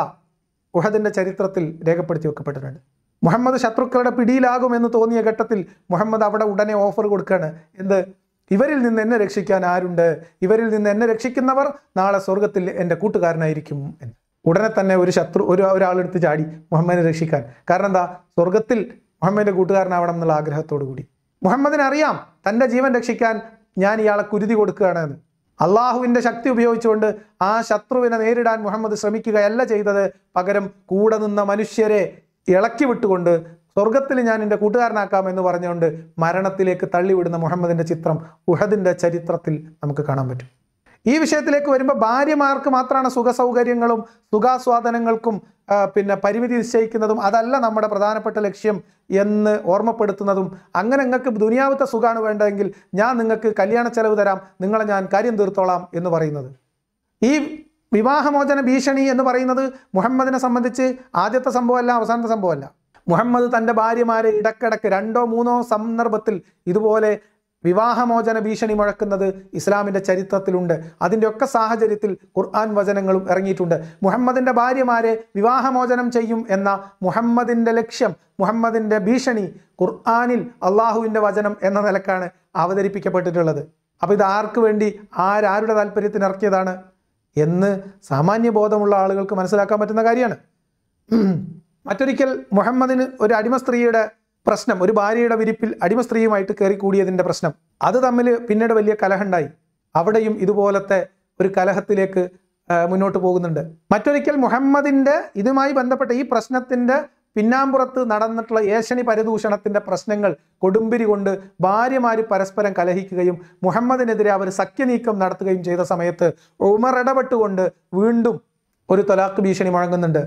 Speaker 2: ഉഹദിൻ്റെ ചരിത്രത്തിൽ രേഖപ്പെടുത്തി വെക്കപ്പെട്ടിട്ടുണ്ട് മുഹമ്മദ് ശത്രുക്കളുടെ പിടിയിലാകുമെന്ന് തോന്നിയ ഘട്ടത്തിൽ മുഹമ്മദ് അവിടെ ഉടനെ ഓഫർ കൊടുക്കുകയാണ് എന്ത് ഇവരിൽ നിന്ന് എന്നെ രക്ഷിക്കാൻ ആരുണ്ട് ഇവരിൽ നിന്ന് എന്നെ രക്ഷിക്കുന്നവർ നാളെ സ്വർഗത്തിൽ എൻ്റെ കൂട്ടുകാരനായിരിക്കും എന്ന് ഉടനെ തന്നെ ഒരു ശത്രു ഒരു ഒരാളെടുത്ത് ചാടി മുഹമ്മദിനെ രക്ഷിക്കാൻ കാരണം എന്താ സ്വർഗത്തിൽ മുഹമ്മദിൻ്റെ കൂട്ടുകാരനാവണം എന്നുള്ള ആഗ്രഹത്തോടു കൂടി മുഹമ്മദിനറിയാം തൻ്റെ ജീവൻ രക്ഷിക്കാൻ ഞാൻ ഇയാളെ കുരുതി കൊടുക്കുകയാണെന്ന് അള്ളാഹുവിൻ്റെ ശക്തി ഉപയോഗിച്ചുകൊണ്ട് ആ ശത്രുവിനെ നേരിടാൻ മുഹമ്മദ് ശ്രമിക്കുകയല്ല ചെയ്തത് പകരം കൂടെ നിന്ന മനുഷ്യരെ ഇളക്കി വിട്ടുകൊണ്ട് സ്വർഗത്തിൽ ഞാൻ എൻ്റെ കൂട്ടുകാരനാക്കാം എന്ന് പറഞ്ഞുകൊണ്ട് മരണത്തിലേക്ക് തള്ളിവിടുന്ന മുഹമ്മദിൻ്റെ ചിത്രം ഉഹദിൻ്റെ ചരിത്രത്തിൽ നമുക്ക് കാണാൻ പറ്റും ഈ വിഷയത്തിലേക്ക് വരുമ്പോൾ ഭാര്യമാർക്ക് മാത്രമാണ് സുഖ സൗകര്യങ്ങളും സുഖാസ്വാദനങ്ങൾക്കും പിന്നെ പരിമിതി നിശ്ചയിക്കുന്നതും അതല്ല നമ്മുടെ പ്രധാനപ്പെട്ട ലക്ഷ്യം എന്ന് ഓർമ്മപ്പെടുത്തുന്നതും അങ്ങനെ നിങ്ങൾക്ക് ദുനിയാവത്തെ സുഖമാണ് വേണ്ടതെങ്കിൽ ഞാൻ നിങ്ങൾക്ക് കല്യാണ ചെലവ് തരാം നിങ്ങളെ ഞാൻ കാര്യം തീർത്തോളാം എന്ന് പറയുന്നത് ഈ വിവാഹമോചന ഭീഷണി എന്ന് പറയുന്നത് മുഹമ്മദിനെ സംബന്ധിച്ച് ആദ്യത്തെ സംഭവമല്ല അവസാനത്തെ സംഭവമല്ല മുഹമ്മദ് തൻ്റെ ഭാര്യമാരെ ഇടക്കിടക്ക് രണ്ടോ മൂന്നോ സന്ദർഭത്തിൽ ഇതുപോലെ വിവാഹമോചന ഭീഷണി മുഴക്കുന്നത് ഇസ്ലാമിൻ്റെ ചരിത്രത്തിലുണ്ട് അതിൻ്റെയൊക്കെ സാഹചര്യത്തിൽ ഖുർആൻ വചനങ്ങളും ഇറങ്ങിയിട്ടുണ്ട് മുഹമ്മദിൻ്റെ ഭാര്യമാരെ വിവാഹമോചനം ചെയ്യും എന്ന മുഹമ്മദിൻ്റെ ലക്ഷ്യം മുഹമ്മദിൻ്റെ ഭീഷണി ഖുർആാനിൽ അള്ളാഹുവിൻ്റെ വചനം എന്ന നിലക്കാണ് അവതരിപ്പിക്കപ്പെട്ടിട്ടുള്ളത് അപ്പോൾ ഇത് ആർക്ക് വേണ്ടി ആരാരുടെ താല്പര്യത്തിന് ഇറക്കിയതാണ് എന്ന് ബോധമുള്ള ആളുകൾക്ക് മനസ്സിലാക്കാൻ പറ്റുന്ന കാര്യമാണ് മറ്റൊരിക്കൽ മുഹമ്മദിന് ഒരു അടിമ സ്ത്രീയുടെ പ്രശ്നം ഒരു ഭാര്യയുടെ വിരിപ്പിൽ അടിമ സ്ത്രീയുമായിട്ട് കയറിക്കൂടിയതിൻ്റെ പ്രശ്നം അത് തമ്മിൽ പിന്നീട് വലിയ കലഹമുണ്ടായി അവിടെയും ഇതുപോലത്തെ ഒരു കലഹത്തിലേക്ക് മുന്നോട്ട് പോകുന്നുണ്ട് മറ്റൊരിക്കൽ മുഹമ്മദിൻ്റെ ഇതുമായി ബന്ധപ്പെട്ട ഈ പ്രശ്നത്തിൻ്റെ പിന്നാമ്പുറത്ത് നടന്നിട്ടുള്ള ഏശനി പരിദൂഷണത്തിൻ്റെ പ്രശ്നങ്ങൾ കൊടുമ്പിരി കൊണ്ട് ഭാര്യമാർ പരസ്പരം കലഹിക്കുകയും മുഹമ്മദിനെതിരെ അവർ സഖ്യനീക്കം നടത്തുകയും ചെയ്ത സമയത്ത് ഉമർ ഇടപെട്ടുകൊണ്ട് വീണ്ടും ഒരു തൊലാഖ് ഭീഷണി മുഴങ്ങുന്നുണ്ട്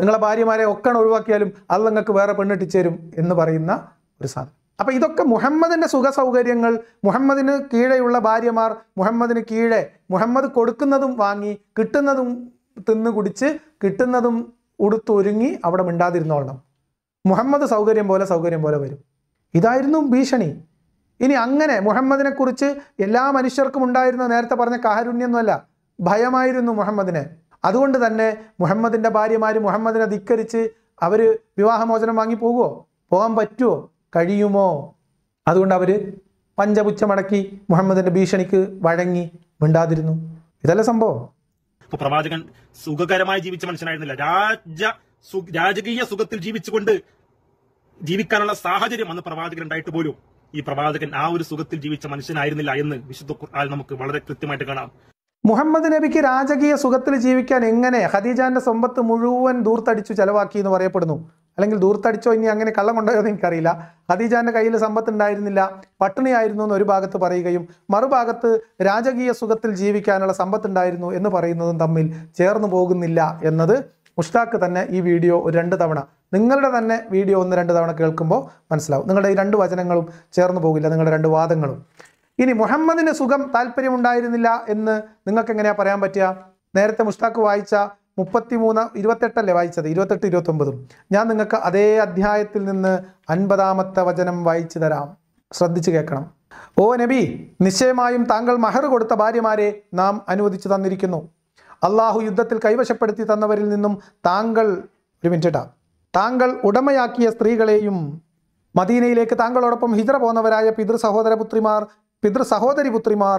Speaker 2: നിങ്ങളെ ഭാര്യമാരെ ഒക്കെ ഒഴിവാക്കിയാലും അത് നിങ്ങൾക്ക് വേറെ പെണ്ണിട്ടിച്ചേരും എന്ന് പറയുന്ന ഒരു സാധനം അപ്പം ഇതൊക്കെ മുഹമ്മദിൻ്റെ സുഖ സൗകര്യങ്ങൾ മുഹമ്മദിന് കീഴെയുള്ള ഭാര്യമാർ മുഹമ്മദിന് കീഴെ മുഹമ്മദ് കൊടുക്കുന്നതും വാങ്ങി കിട്ടുന്നതും തിന്നു കുടിച്ച് കിട്ടുന്നതും ഉടുത്തൊരുങ്ങി അവിടെ മിണ്ടാതിരുന്നോളണം മുഹമ്മദ് സൗകര്യം പോലെ സൗകര്യം പോലെ വരും ഇതായിരുന്നു ഭീഷണി ഇനി അങ്ങനെ മുഹമ്മദിനെക്കുറിച്ച് എല്ലാ മനുഷ്യർക്കും ഉണ്ടായിരുന്ന നേരത്തെ പറഞ്ഞ കാരുണ്യൊന്നുമല്ല ഭയമായിരുന്നു മുഹമ്മദിനെ അതുകൊണ്ട് തന്നെ മുഹമ്മദിൻ്റെ ഭാര്യമാർ മുഹമ്മദിനെ ധിക്കരിച്ച് അവർ വിവാഹമോചനം വാങ്ങി പോകുമോ പോകാൻ പറ്റുമോ കഴിയുമോ അതുകൊണ്ട് അവർ പഞ്ചപുച്ചമടക്കി മുഹമ്മദിൻ്റെ ഭീഷണിക്ക് വഴങ്ങി മിണ്ടാതിരുന്നു ഇതല്ല സംഭവം അപ്പൊ പ്രവാചകൻ
Speaker 1: സുഖകരമായി ജീവിച്ച മനുഷ്യനായിരുന്നില്ല രാജ രാജകീയ സുഖത്തിൽ ജീവിച്ചുകൊണ്ട് ജീവിക്കാനുള്ള സാഹചര്യം അന്ന് പ്രവാചകൻ ഉണ്ടായിട്ട് പോലും ഈ പ്രവാചകൻ ആ ഒരു സുഖത്തിൽ ജീവിച്ച മനുഷ്യനായിരുന്നില്ല എന്ന് വിശുദ്ധ ഖുർആൻ നമുക്ക് വളരെ കൃത്യമായിട്ട് കാണാം
Speaker 2: മുഹമ്മദ് നബിക്ക് രാജകീയ സുഖത്തിൽ ജീവിക്കാൻ എങ്ങനെ ഹദീജാന്റെ സമ്പത്ത് മുഴുവൻ ദൂർത്തടിച്ചു ചെലവാക്കി എന്ന് പറയപ്പെടുന്നു അല്ലെങ്കിൽ ദൂർത്തടിച്ചോ ഇനി അങ്ങനെ കള്ളം കൊണ്ടോ എന്ന് എനിക്കറിയില്ല ഖദീജാന്റെ കയ്യിൽ ഉണ്ടായിരുന്നില്ല പട്ടിണിയായിരുന്നു എന്ന് ഒരു ഭാഗത്ത് പറയുകയും മറുഭാഗത്ത് രാജകീയ സുഖത്തിൽ ജീവിക്കാനുള്ള സമ്പത്ത് ഉണ്ടായിരുന്നു എന്ന് പറയുന്നതും തമ്മിൽ ചേർന്നു പോകുന്നില്ല എന്നത് മുഷ്താഖ് തന്നെ ഈ വീഡിയോ ഒരു രണ്ട് തവണ നിങ്ങളുടെ തന്നെ വീഡിയോ ഒന്ന് രണ്ട് തവണ കേൾക്കുമ്പോൾ മനസ്സിലാവും നിങ്ങളുടെ ഈ രണ്ട് വചനങ്ങളും ചേർന്ന് പോകില്ല നിങ്ങളുടെ രണ്ട് വാദങ്ങളും ഇനി മുഹമ്മദിന് സുഖം താല്പര്യമുണ്ടായിരുന്നില്ല എന്ന് നിങ്ങൾക്ക് എങ്ങനെയാ പറയാൻ പറ്റുക നേരത്തെ മുഷ്താഖ് വായിച്ച മുപ്പത്തിമൂന്ന് ഇരുപത്തെട്ടല്ലേ വായിച്ചത് ഇരുപത്തെട്ട് ഇരുപത്തൊമ്പതും ഞാൻ നിങ്ങൾക്ക് അതേ അധ്യായത്തിൽ നിന്ന് അൻപതാമത്തെ വചനം വായിച്ചു തരാം ശ്രദ്ധിച്ചു കേൾക്കണം ഓ നബി നിശ്ചയമായും താങ്കൾ മഹർ കൊടുത്ത ഭാര്യമാരെ നാം അനുവദിച്ചു തന്നിരിക്കുന്നു അള്ളാഹു യുദ്ധത്തിൽ കൈവശപ്പെടുത്തി തന്നവരിൽ നിന്നും താങ്കൾ ഒരു മിനിറ്റ് താങ്കൾ ഉടമയാക്കിയ സ്ത്രീകളെയും മദീനയിലേക്ക് താങ്കളോടൊപ്പം ഹിജറ പോന്നവരായ പിതൃ സഹോദര പുത്രിമാർ പിതൃ സഹോദരി പുത്രിമാർ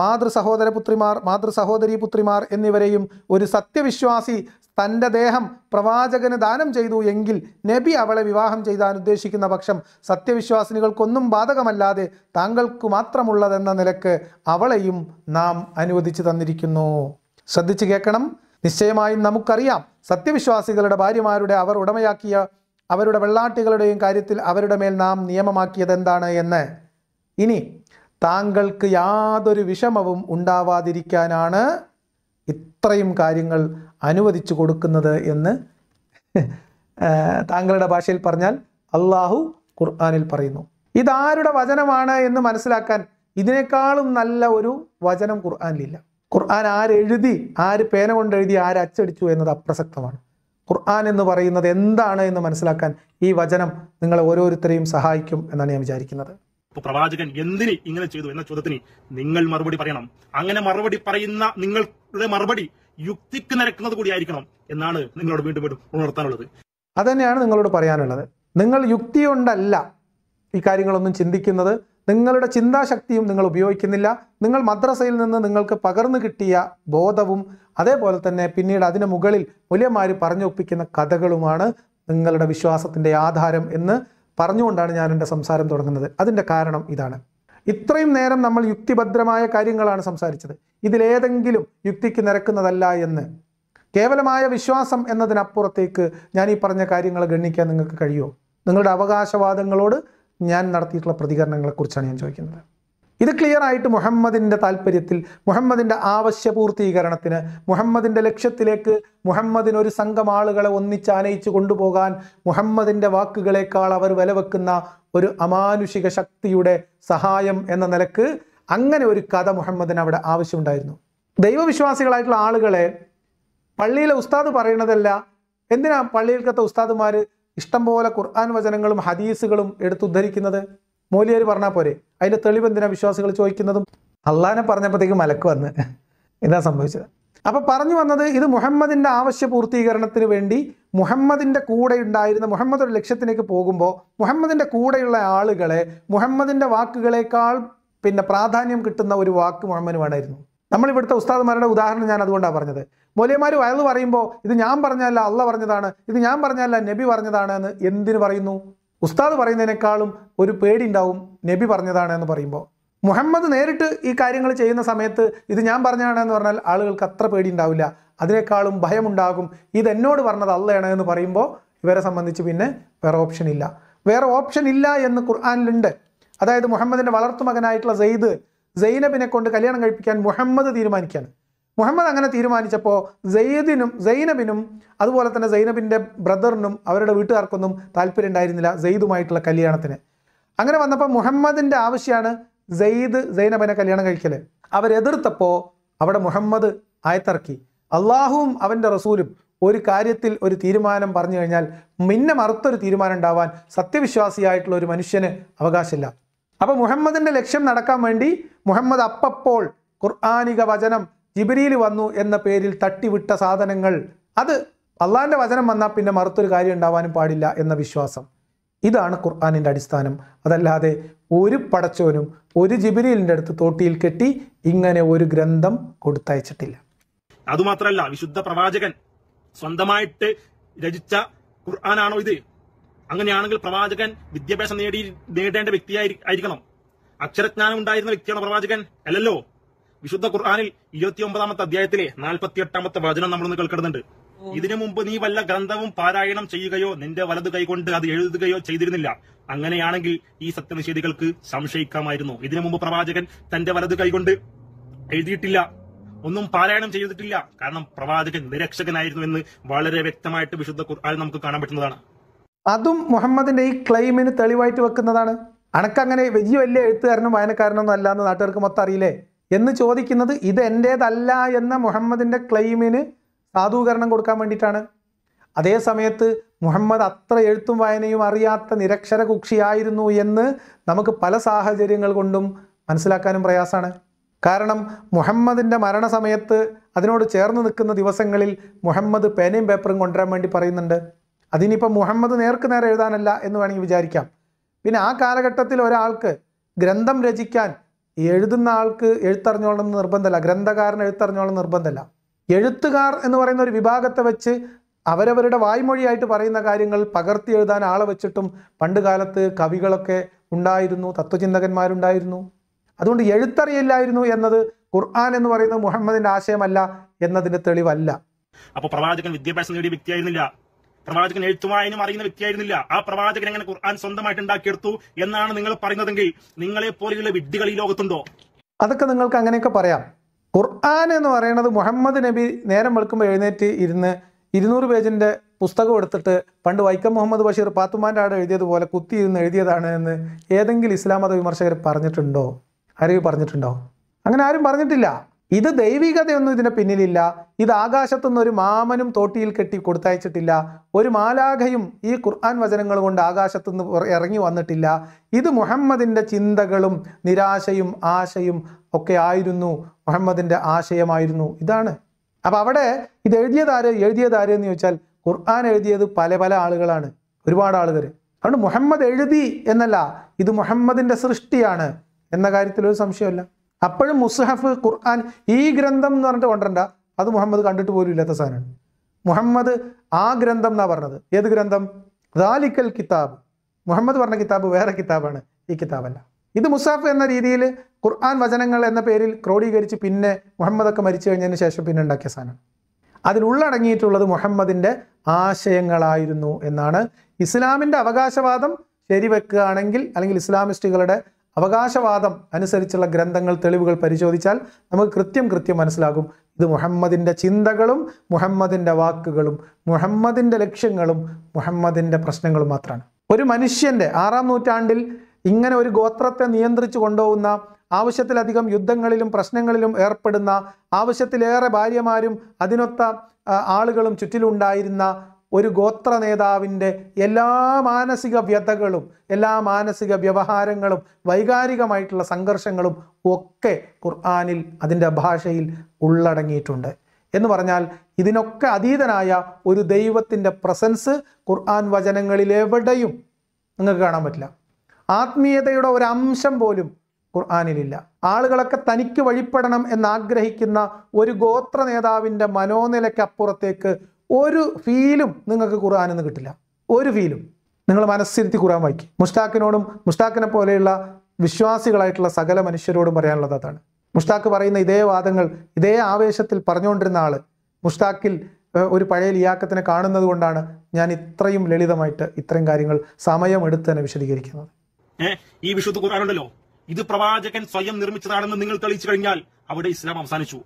Speaker 2: മാതൃ സഹോദര പുത്രിമാർ മാതൃ സഹോദരി പുത്രിമാർ എന്നിവരെയും ഒരു സത്യവിശ്വാസി തൻ്റെ ദേഹം പ്രവാചകന് ദാനം ചെയ്തു എങ്കിൽ നബി അവളെ വിവാഹം ചെയ്താൻ ഉദ്ദേശിക്കുന്ന പക്ഷം സത്യവിശ്വാസിനികൾക്കൊന്നും ബാധകമല്ലാതെ താങ്കൾക്ക് മാത്രമുള്ളതെന്ന നിലക്ക് അവളെയും നാം അനുവദിച്ചു തന്നിരിക്കുന്നു ശ്രദ്ധിച്ചു കേൾക്കണം നിശ്ചയമായും നമുക്കറിയാം സത്യവിശ്വാസികളുടെ ഭാര്യമാരുടെ അവർ ഉടമയാക്കിയ അവരുടെ വെള്ളാട്ടികളുടെയും കാര്യത്തിൽ അവരുടെ മേൽ നാം നിയമമാക്കിയത് എന്താണ് എന്ന് ഇനി താങ്കൾക്ക് യാതൊരു വിഷമവും ഉണ്ടാവാതിരിക്കാനാണ് ഇത്രയും കാര്യങ്ങൾ അനുവദിച്ചു കൊടുക്കുന്നത് എന്ന് താങ്കളുടെ ഭാഷയിൽ പറഞ്ഞാൽ അള്ളാഹു ഖുർആാനിൽ പറയുന്നു ഇതാരുടെ വചനമാണ് എന്ന് മനസ്സിലാക്കാൻ ഇതിനേക്കാളും നല്ല ഒരു വചനം ഖുർആാനിലില്ല ഖുർആൻ ആര് എഴുതി ആര് പേന കൊണ്ട് എഴുതി ആര് അച്ചടിച്ചു എന്നത് അപ്രസക്തമാണ് ഖുർആൻ എന്ന് പറയുന്നത് എന്താണ് എന്ന് മനസ്സിലാക്കാൻ ഈ വചനം നിങ്ങളെ ഓരോരുത്തരെയും സഹായിക്കും എന്നാണ് ഞാൻ വിചാരിക്കുന്നത്
Speaker 1: പ്രവാചകൻ എന്തിന് ഇങ്ങനെ ചെയ്തു എന്ന ചോദ്യത്തിന് നിങ്ങൾ മറുപടി പറയണം അങ്ങനെ മറുപടി പറയുന്ന നിങ്ങളുടെ മറുപടി യുക്തിക്ക് നിരക്കുന്നത് കൂടിയായിരിക്കണം എന്നാണ് നിങ്ങളോട് വീണ്ടും വീണ്ടും ഉണർത്താനുള്ളത്
Speaker 2: അതന്നെയാണ് നിങ്ങളോട് പറയാനുള്ളത് നിങ്ങൾ യുക്തി കൊണ്ടല്ല ഈ കാര്യങ്ങളൊന്നും ചിന്തിക്കുന്നത് നിങ്ങളുടെ ചിന്താശക്തിയും നിങ്ങൾ ഉപയോഗിക്കുന്നില്ല നിങ്ങൾ മദ്രസയിൽ നിന്ന് നിങ്ങൾക്ക് പകർന്നു കിട്ടിയ ബോധവും അതേപോലെ തന്നെ പിന്നീട് അതിന് മുകളിൽ മൂല്യമാർ പറഞ്ഞൊപ്പിക്കുന്ന കഥകളുമാണ് നിങ്ങളുടെ വിശ്വാസത്തിൻ്റെ ആധാരം എന്ന് പറഞ്ഞുകൊണ്ടാണ് ഞാൻ എൻ്റെ സംസാരം തുടങ്ങുന്നത് അതിൻ്റെ കാരണം ഇതാണ് ഇത്രയും നേരം നമ്മൾ യുക്തിഭദ്രമായ കാര്യങ്ങളാണ് സംസാരിച്ചത് ഇതിലേതെങ്കിലും യുക്തിക്ക് നിരക്കുന്നതല്ല എന്ന് കേവലമായ വിശ്വാസം എന്നതിനപ്പുറത്തേക്ക് ഞാൻ ഈ പറഞ്ഞ കാര്യങ്ങൾ ഗണിക്കാൻ നിങ്ങൾക്ക് കഴിയുമോ നിങ്ങളുടെ അവകാശവാദങ്ങളോട് ഞാൻ നടത്തിയിട്ടുള്ള പ്രതികരണങ്ങളെക്കുറിച്ചാണ് ഞാൻ ചോദിക്കുന്നത് ഇത് ക്ലിയർ ആയിട്ട് മുഹമ്മദിൻ്റെ താല്പര്യത്തിൽ മുഹമ്മദിൻ്റെ ആവശ്യപൂർത്തീകരണത്തിന് മുഹമ്മദിൻ്റെ ലക്ഷ്യത്തിലേക്ക് മുഹമ്മദിനൊരു ഒരു സംഘം ആളുകളെ ഒന്നിച്ച് ആനയിച്ചു കൊണ്ടുപോകാൻ മുഹമ്മദിൻ്റെ വാക്കുകളേക്കാൾ അവർ വിലവെക്കുന്ന ഒരു അമാനുഷിക ശക്തിയുടെ സഹായം എന്ന നിലക്ക് അങ്ങനെ ഒരു കഥ മുഹമ്മദിന് അവിടെ ആവശ്യമുണ്ടായിരുന്നു ദൈവവിശ്വാസികളായിട്ടുള്ള ആളുകളെ പള്ളിയിലെ ഉസ്താദ് പറയണതല്ല എന്തിനാ പള്ളിയിൽക്കത്തെ ഉസ്താദുമാർ ഇഷ്ടംപോലെ ഖുർആൻ വചനങ്ങളും ഹദീസുകളും എടുത്തുദ്ധരിക്കുന്നത് മൂലിയാർ പറഞ്ഞാൽ പോരെ അതിൻ്റെ തെളിവെന്തിനാണ് വിശ്വാസികൾ ചോദിക്കുന്നതും അള്ളാഹാനെ പറഞ്ഞപ്പോഴത്തേക്ക് മലക്ക് വന്ന് എന്താ സംഭവിച്ചത് അപ്പോൾ പറഞ്ഞു വന്നത് ഇത് മുഹമ്മദിൻ്റെ ആവശ്യ പൂർത്തീകരണത്തിന് വേണ്ടി മുഹമ്മദിൻ്റെ കൂടെ ഉണ്ടായിരുന്ന മുഹമ്മദ് ഒരു ലക്ഷ്യത്തിലേക്ക് പോകുമ്പോൾ മുഹമ്മദിൻ്റെ കൂടെയുള്ള ആളുകളെ മുഹമ്മദിൻ്റെ വാക്കുകളേക്കാൾ പിന്നെ പ്രാധാന്യം കിട്ടുന്ന ഒരു വാക്ക് മുഹമ്മദ് വേണമായിരുന്നു നമ്മൾ ഇവിടുത്തെ ഉസ്താദ്മാരുടെ ഉദാഹരണം ഞാൻ അതുകൊണ്ടാണ് പറഞ്ഞത് മൗലിയന്മാർ വയത് പറയുമ്പോൾ ഇത് ഞാൻ പറഞ്ഞല്ല അള്ള പറഞ്ഞതാണ് ഇത് ഞാൻ പറഞ്ഞല്ല നബി പറഞ്ഞതാണ് എന്ന് എന്തിനു പറയുന്നു ഉസ്താദ് പറയുന്നതിനേക്കാളും ഒരു പേടി ഉണ്ടാവും നബി പറഞ്ഞതാണ് എന്ന് പറയുമ്പോൾ മുഹമ്മദ് നേരിട്ട് ഈ കാര്യങ്ങൾ ചെയ്യുന്ന സമയത്ത് ഇത് ഞാൻ പറഞ്ഞതാണ് എന്ന് പറഞ്ഞാൽ ആളുകൾക്ക് അത്ര പേടി ഉണ്ടാവില്ല അതിനേക്കാളും ഭയമുണ്ടാകും ഇത് എന്നോട് പറഞ്ഞത് അല്ലയാണ് എന്ന് പറയുമ്പോൾ ഇവരെ സംബന്ധിച്ച് പിന്നെ വേറെ ഓപ്ഷൻ ഇല്ല വേറെ ഓപ്ഷൻ ഇല്ല എന്ന് ഖുർആാനിലുണ്ട് അതായത് മുഹമ്മദിൻ്റെ വളർത്തുമകനായിട്ടുള്ള സെയ്ദ് സൈനബിനെ കൊണ്ട് കല്യാണം കഴിപ്പിക്കാൻ മുഹമ്മദ് തീരുമാനിക്കുകയാണ് മുഹമ്മദ് അങ്ങനെ തീരുമാനിച്ചപ്പോൾ സെയ്ദിനും സൈനബിനും അതുപോലെ തന്നെ സൈനബിൻ്റെ ബ്രദറിനും അവരുടെ വീട്ടുകാർക്കൊന്നും താല്പര്യം ഉണ്ടായിരുന്നില്ല സെയ്ദുമായിട്ടുള്ള കല്യാണത്തിന് അങ്ങനെ വന്നപ്പോൾ മുഹമ്മദിൻ്റെ ആവശ്യമാണ് സെയ്ദ് സൈനബിനെ കല്യാണം കഴിക്കൽ അവരെതിർത്തപ്പോൾ അവിടെ മുഹമ്മദ് ആയത്തിറക്കി അള്ളാഹുവും അവൻ്റെ റസൂലും ഒരു കാര്യത്തിൽ ഒരു തീരുമാനം പറഞ്ഞു കഴിഞ്ഞാൽ മിന്നെ മറുത്തൊരു തീരുമാനം ഉണ്ടാവാൻ സത്യവിശ്വാസിയായിട്ടുള്ള ഒരു മനുഷ്യന് അവകാശമില്ല അപ്പോൾ മുഹമ്മദിൻ്റെ ലക്ഷ്യം നടക്കാൻ വേണ്ടി മുഹമ്മദ് അപ്പപ്പോൾ ഖുർആാനിക വചനം ജിബിരിയിൽ വന്നു എന്ന പേരിൽ തട്ടിവിട്ട സാധനങ്ങൾ അത് അള്ളാഹിൻ്റെ വചനം വന്നാൽ പിന്നെ മറുത്തൊരു കാര്യം ഉണ്ടാവാനും പാടില്ല എന്ന വിശ്വാസം ഇതാണ് ഖുർആാനിൻ്റെ അടിസ്ഥാനം അതല്ലാതെ ഒരു പടച്ചോനും ഒരു ജിബിരിലിൻ്റെ അടുത്ത് തോട്ടിയിൽ കെട്ടി ഇങ്ങനെ ഒരു ഗ്രന്ഥം കൊടുത്തയച്ചിട്ടില്ല
Speaker 1: അതുമാത്രമല്ല വിശുദ്ധ പ്രവാചകൻ സ്വന്തമായിട്ട് രചിച്ച ഖുർആനാണോ ഇത് അങ്ങനെയാണെങ്കിൽ പ്രവാചകൻ വിദ്യാഭ്യാസം നേടി നേടേണ്ട വ്യക്തിയായിരിക്കണം അക്ഷരജ്ഞാനം ഉണ്ടായിരുന്ന വ്യക്തിയാണോ പ്രവാചകൻ അല്ലല്ലോ വിശുദ്ധ ഖുർആാനിൽ ഇരുപത്തി ഒമ്പതാമത്തെ അധ്യായത്തിലെ നാൽപ്പത്തി എട്ടാമത്തെ വചനം നമ്മളൊന്ന് കേൾക്കുന്നുണ്ട് ഇതിനു മുമ്പ് നീ വല്ല ഗ്രന്ഥവും പാരായണം ചെയ്യുകയോ നിന്റെ വലതു കൈകൊണ്ട് അത് എഴുതുകയോ ചെയ്തിരുന്നില്ല അങ്ങനെയാണെങ്കിൽ ഈ സത്യനിഷേധികൾക്ക് സംശയിക്കാമായിരുന്നു ഇതിനു മുമ്പ് പ്രവാചകൻ തന്റെ വലതു കൈകൊണ്ട് എഴുതിയിട്ടില്ല ഒന്നും പാരായണം ചെയ്തിട്ടില്ല കാരണം പ്രവാചകൻ നിരക്ഷകനായിരുന്നു എന്ന് വളരെ വ്യക്തമായിട്ട് വിശുദ്ധ ഖുർആൻ നമുക്ക് കാണാൻ പറ്റുന്നതാണ്
Speaker 2: അതും മുഹമ്മദിന്റെ ഈ ക്ലെയിമിന് തെളിവായിട്ട് വെക്കുന്നതാണ് അനക്കങ്ങനെ വലിയ വലിയ എഴുത്തുകാരനും വായനക്കാരനൊന്നും അല്ലാന്ന് നാട്ടുകാർക്ക് മൊത്തം അറിയില്ലേ എന്ന് ചോദിക്കുന്നത് ഇത് എൻ്റേതല്ല എന്ന മുഹമ്മദിൻ്റെ ക്ലെയിമിന് സാധൂകരണം കൊടുക്കാൻ വേണ്ടിയിട്ടാണ് അതേ സമയത്ത് മുഹമ്മദ് അത്ര എഴുത്തും വായനയും അറിയാത്ത നിരക്ഷര കുക്ഷിയായിരുന്നു എന്ന് നമുക്ക് പല സാഹചര്യങ്ങൾ കൊണ്ടും മനസ്സിലാക്കാനും പ്രയാസമാണ് കാരണം മുഹമ്മദിൻ്റെ മരണസമയത്ത് അതിനോട് ചേർന്ന് നിൽക്കുന്ന ദിവസങ്ങളിൽ മുഹമ്മദ് പേനയും പേപ്പറും കൊണ്ടുവരാൻ വേണ്ടി പറയുന്നുണ്ട് അതിനിപ്പോൾ മുഹമ്മദ് നേർക്ക് നേരെ എഴുതാനല്ല എന്ന് വേണമെങ്കിൽ വിചാരിക്കാം പിന്നെ ആ കാലഘട്ടത്തിൽ ഒരാൾക്ക് ഗ്രന്ഥം രചിക്കാൻ എഴുതുന്ന ആൾക്ക് എന്ന് നിർബന്ധമല്ല ഗ്രന്ഥകാരൻ എഴുത്തറിഞ്ഞോളം നിർബന്ധമല്ല എഴുത്തുകാർ എന്ന് പറയുന്ന ഒരു വിഭാഗത്തെ വെച്ച് അവരവരുടെ വായ്മൊഴിയായിട്ട് പറയുന്ന കാര്യങ്ങൾ പകർത്തി എഴുതാൻ ആളെ വെച്ചിട്ടും പണ്ട് കാലത്ത് കവികളൊക്കെ ഉണ്ടായിരുന്നു തത്വചിന്തകന്മാരുണ്ടായിരുന്നു അതുകൊണ്ട് എഴുത്തറിയില്ലായിരുന്നു എന്നത് ഖുർആൻ എന്ന് പറയുന്നത് മുഹമ്മദിന്റെ ആശയമല്ല എന്നതിന്റെ തെളിവല്ല അപ്പോൾ
Speaker 1: പ്രവാചകൻ വിദ്യാഭ്യാസം നേടിയ വ്യക്തിയായിരുന്നില്ല പ്രവാചകൻ എഴുത്തുവായനും അറിയുന്ന വ്യക്തിയായിരുന്നില്ല ആ പ്രവാചകൻ എങ്ങനെ ഖുർആൻ സ്വന്തമായിട്ട് ഉണ്ടാക്കിയെടുത്തു എന്നാണ് നിങ്ങൾ പറയുന്നതെങ്കിൽ നിങ്ങളെ പോലെയുള്ള വിഡ്ഢികൾ ഈ ലോകത്തുണ്ടോ
Speaker 2: അതൊക്കെ നിങ്ങൾക്ക് അങ്ങനെയൊക്കെ പറയാം ഖുർആൻ എന്ന് പറയുന്നത് മുഹമ്മദ് നബി നേരം വെളുക്കുമ്പോൾ എഴുന്നേറ്റ് ഇരുന്ന് ഇരുന്നൂറ് പേജിന്റെ പുസ്തകം എടുത്തിട്ട് പണ്ട് വൈക്കം മുഹമ്മദ് ബഷീർ പാത്തുമാൻ്റെ ആട് എഴുതിയതുപോലെ ഇരുന്ന് എഴുതിയതാണ് എന്ന് ഏതെങ്കിലും ഇസ്ലാം മത വിമർശകർ പറഞ്ഞിട്ടുണ്ടോ ആരെയും പറഞ്ഞിട്ടുണ്ടോ അങ്ങനെ ആരും പറഞ്ഞിട്ടില്ല ഇത് ദൈവികതയൊന്നും ഇതിന് പിന്നിലില്ല ഇത് ആകാശത്തുനിന്ന് ഒരു മാമനും തോട്ടിയിൽ കെട്ടി കൊടുത്തയച്ചിട്ടില്ല ഒരു മാലാഖയും ഈ ഖുർആൻ വചനങ്ങൾ കൊണ്ട് ആകാശത്തുനിന്ന് ഇറങ്ങി വന്നിട്ടില്ല ഇത് മുഹമ്മദിൻ്റെ ചിന്തകളും നിരാശയും ആശയും ഒക്കെ ആയിരുന്നു മുഹമ്മദിൻ്റെ ആശയമായിരുന്നു ഇതാണ് അപ്പം അവിടെ ഇത് എഴുതിയതാര് എഴുതിയതാര് എന്ന് ചോദിച്ചാൽ ഖുർആൻ എഴുതിയത് പല പല ആളുകളാണ് ഒരുപാട് ആളുകൾ അതുകൊണ്ട് മുഹമ്മദ് എഴുതി എന്നല്ല ഇത് മുഹമ്മദിൻ്റെ സൃഷ്ടിയാണ് എന്ന കാര്യത്തിൽ ഒരു സംശയമല്ല അപ്പോഴും മുസ്ഹഫ് ഖുർആൻ ഈ ഗ്രന്ഥം എന്ന് പറഞ്ഞിട്ട് കൊണ്ടുവരണ്ട അത് മുഹമ്മദ് കണ്ടിട്ട് പോലും ഇല്ലാത്ത സാധനമാണ് മുഹമ്മദ് ആ ഗ്രന്ഥം എന്നാ പറഞ്ഞത് ഏത് ഗ്രന്ഥം ദാലിക്കൽ കിതാബ് മുഹമ്മദ് പറഞ്ഞ കിതാബ് വേറെ കിതാബാണ് ഈ കിതാബല്ല ഇത് മുസാഫ് എന്ന രീതിയിൽ ഖുർആൻ വചനങ്ങൾ എന്ന പേരിൽ ക്രോഡീകരിച്ച് പിന്നെ മുഹമ്മദൊക്കെ മരിച്ചു കഴിഞ്ഞതിന് ശേഷം പിന്നെ ഉണ്ടാക്കിയ സാധനം അതിലുള്ളടങ്ങിയിട്ടുള്ളത് മുഹമ്മദിൻ്റെ ആശയങ്ങളായിരുന്നു എന്നാണ് ഇസ്ലാമിൻ്റെ അവകാശവാദം ശരിവെക്കുകയാണെങ്കിൽ അല്ലെങ്കിൽ ഇസ്ലാമിസ്റ്റുകളുടെ അവകാശവാദം അനുസരിച്ചുള്ള ഗ്രന്ഥങ്ങൾ തെളിവുകൾ പരിശോധിച്ചാൽ നമുക്ക് കൃത്യം കൃത്യം മനസ്സിലാകും ഇത് മുഹമ്മദിൻ്റെ ചിന്തകളും മുഹമ്മദിൻ്റെ വാക്കുകളും മുഹമ്മദിൻ്റെ ലക്ഷ്യങ്ങളും മുഹമ്മദിൻ്റെ പ്രശ്നങ്ങളും മാത്രമാണ് ഒരു മനുഷ്യൻ്റെ ആറാം നൂറ്റാണ്ടിൽ ഇങ്ങനെ ഒരു ഗോത്രത്തെ നിയന്ത്രിച്ചു കൊണ്ടുപോകുന്ന ആവശ്യത്തിലധികം യുദ്ധങ്ങളിലും പ്രശ്നങ്ങളിലും ഏർപ്പെടുന്ന ആവശ്യത്തിലേറെ ഭാര്യമാരും അതിനൊത്ത ആളുകളും ചുറ്റിലുണ്ടായിരുന്ന ഒരു ഗോത്ര നേതാവിൻ്റെ എല്ലാ മാനസിക വ്യതകളും എല്ലാ മാനസിക വ്യവഹാരങ്ങളും വൈകാരികമായിട്ടുള്ള സംഘർഷങ്ങളും ഒക്കെ ഖുർആാനിൽ അതിൻ്റെ ഭാഷയിൽ ഉള്ളടങ്ങിയിട്ടുണ്ട് എന്ന് പറഞ്ഞാൽ ഇതിനൊക്കെ അതീതനായ ഒരു ദൈവത്തിൻ്റെ പ്രസൻസ് ഖുർആൻ വചനങ്ങളിലെവിടെയും നിങ്ങൾക്ക് കാണാൻ പറ്റില്ല ആത്മീയതയുടെ ഒരു അംശം പോലും ഖുർആാനിലില്ല ആളുകളൊക്കെ തനിക്ക് വഴിപ്പെടണം എന്നാഗ്രഹിക്കുന്ന ഒരു ഗോത്ര നേതാവിൻ്റെ മനോനിലയ്ക്കപ്പുറത്തേക്ക് ഒരു ഫീലും നിങ്ങൾക്ക് ഖുർആാനിൽ കിട്ടില്ല ഒരു ഫീലും നിങ്ങൾ മനസ്സിരുത്തി ഖുർആൻ വായിക്കും മുഷ്താഖിനോടും മുഷ്താഖിനെ പോലെയുള്ള വിശ്വാസികളായിട്ടുള്ള സകല മനുഷ്യരോടും പറയാനുള്ളത് അതാണ് മുഷ്താഖ് പറയുന്ന ഇതേ വാദങ്ങൾ ഇതേ ആവേശത്തിൽ പറഞ്ഞുകൊണ്ടിരുന്ന ആൾ മുഷ്താഖിൽ ഒരു പഴയ ലിയാക്കത്തിനെ കാണുന്നത് കൊണ്ടാണ് ഞാൻ ഇത്രയും ലളിതമായിട്ട് ഇത്രയും കാര്യങ്ങൾ സമയമെടുത്ത് തന്നെ വിശദീകരിക്കുന്നത്
Speaker 1: ഈ വിശുദ്ധ ഖുർആാനുണ്ടല്ലോ ഇത് പ്രവാചകൻ സ്വയം നിർമ്മിച്ചതാണെന്ന് നിങ്ങൾ തെളിയിച്ചു കഴിഞ്ഞാൽ അവിടെ ഇസ്ലാം അവസാനിച്ചു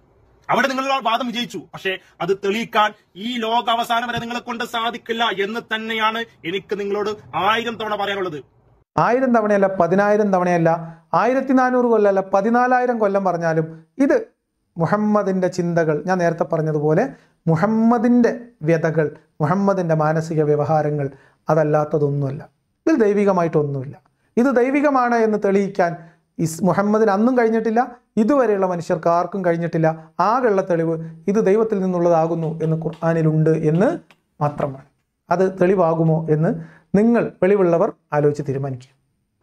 Speaker 1: അവിടെ നിങ്ങളുടെ വാദം വിജയിച്ചു പക്ഷേ അത് തെളിയിക്കാൻ ഈ ലോക അവസാനം വരെ നിങ്ങളെ കൊണ്ട് സാധിക്കില്ല എന്ന് തന്നെയാണ് എനിക്ക് നിങ്ങളോട് ആയിരം തവണ പറയാനുള്ളത്
Speaker 2: ആയിരം തവണയല്ല പതിനായിരം തവണയല്ല ആയിരത്തി നാനൂറ് കൊല്ലല്ല പതിനാലായിരം കൊല്ലം പറഞ്ഞാലും ഇത് മുഹമ്മദിന്റെ ചിന്തകൾ ഞാൻ നേരത്തെ പറഞ്ഞതുപോലെ മുഹമ്മദിന്റെ വ്യതകൾ മുഹമ്മദിന്റെ മാനസിക വ്യവഹാരങ്ങൾ അതല്ലാത്തതൊന്നുമല്ല ഇതിൽ ദൈവികമായിട്ടൊന്നുമില്ല ഇത് ദൈവികമാണ് എന്ന് തെളിയിക്കാൻ ഇസ് മുഹമ്മദിന് അന്നും കഴിഞ്ഞിട്ടില്ല ഇതുവരെയുള്ള മനുഷ്യർക്ക് ആർക്കും കഴിഞ്ഞിട്ടില്ല ആകെയുള്ള തെളിവ് ഇത് ദൈവത്തിൽ നിന്നുള്ളതാകുന്നു എന്ന് ഖുർആാനിലുണ്ട് എന്ന് മാത്രമാണ് അത് തെളിവാകുമോ എന്ന് നിങ്ങൾ വെളിവുള്ളവർ ആലോചിച്ച് തീരുമാനിക്കുക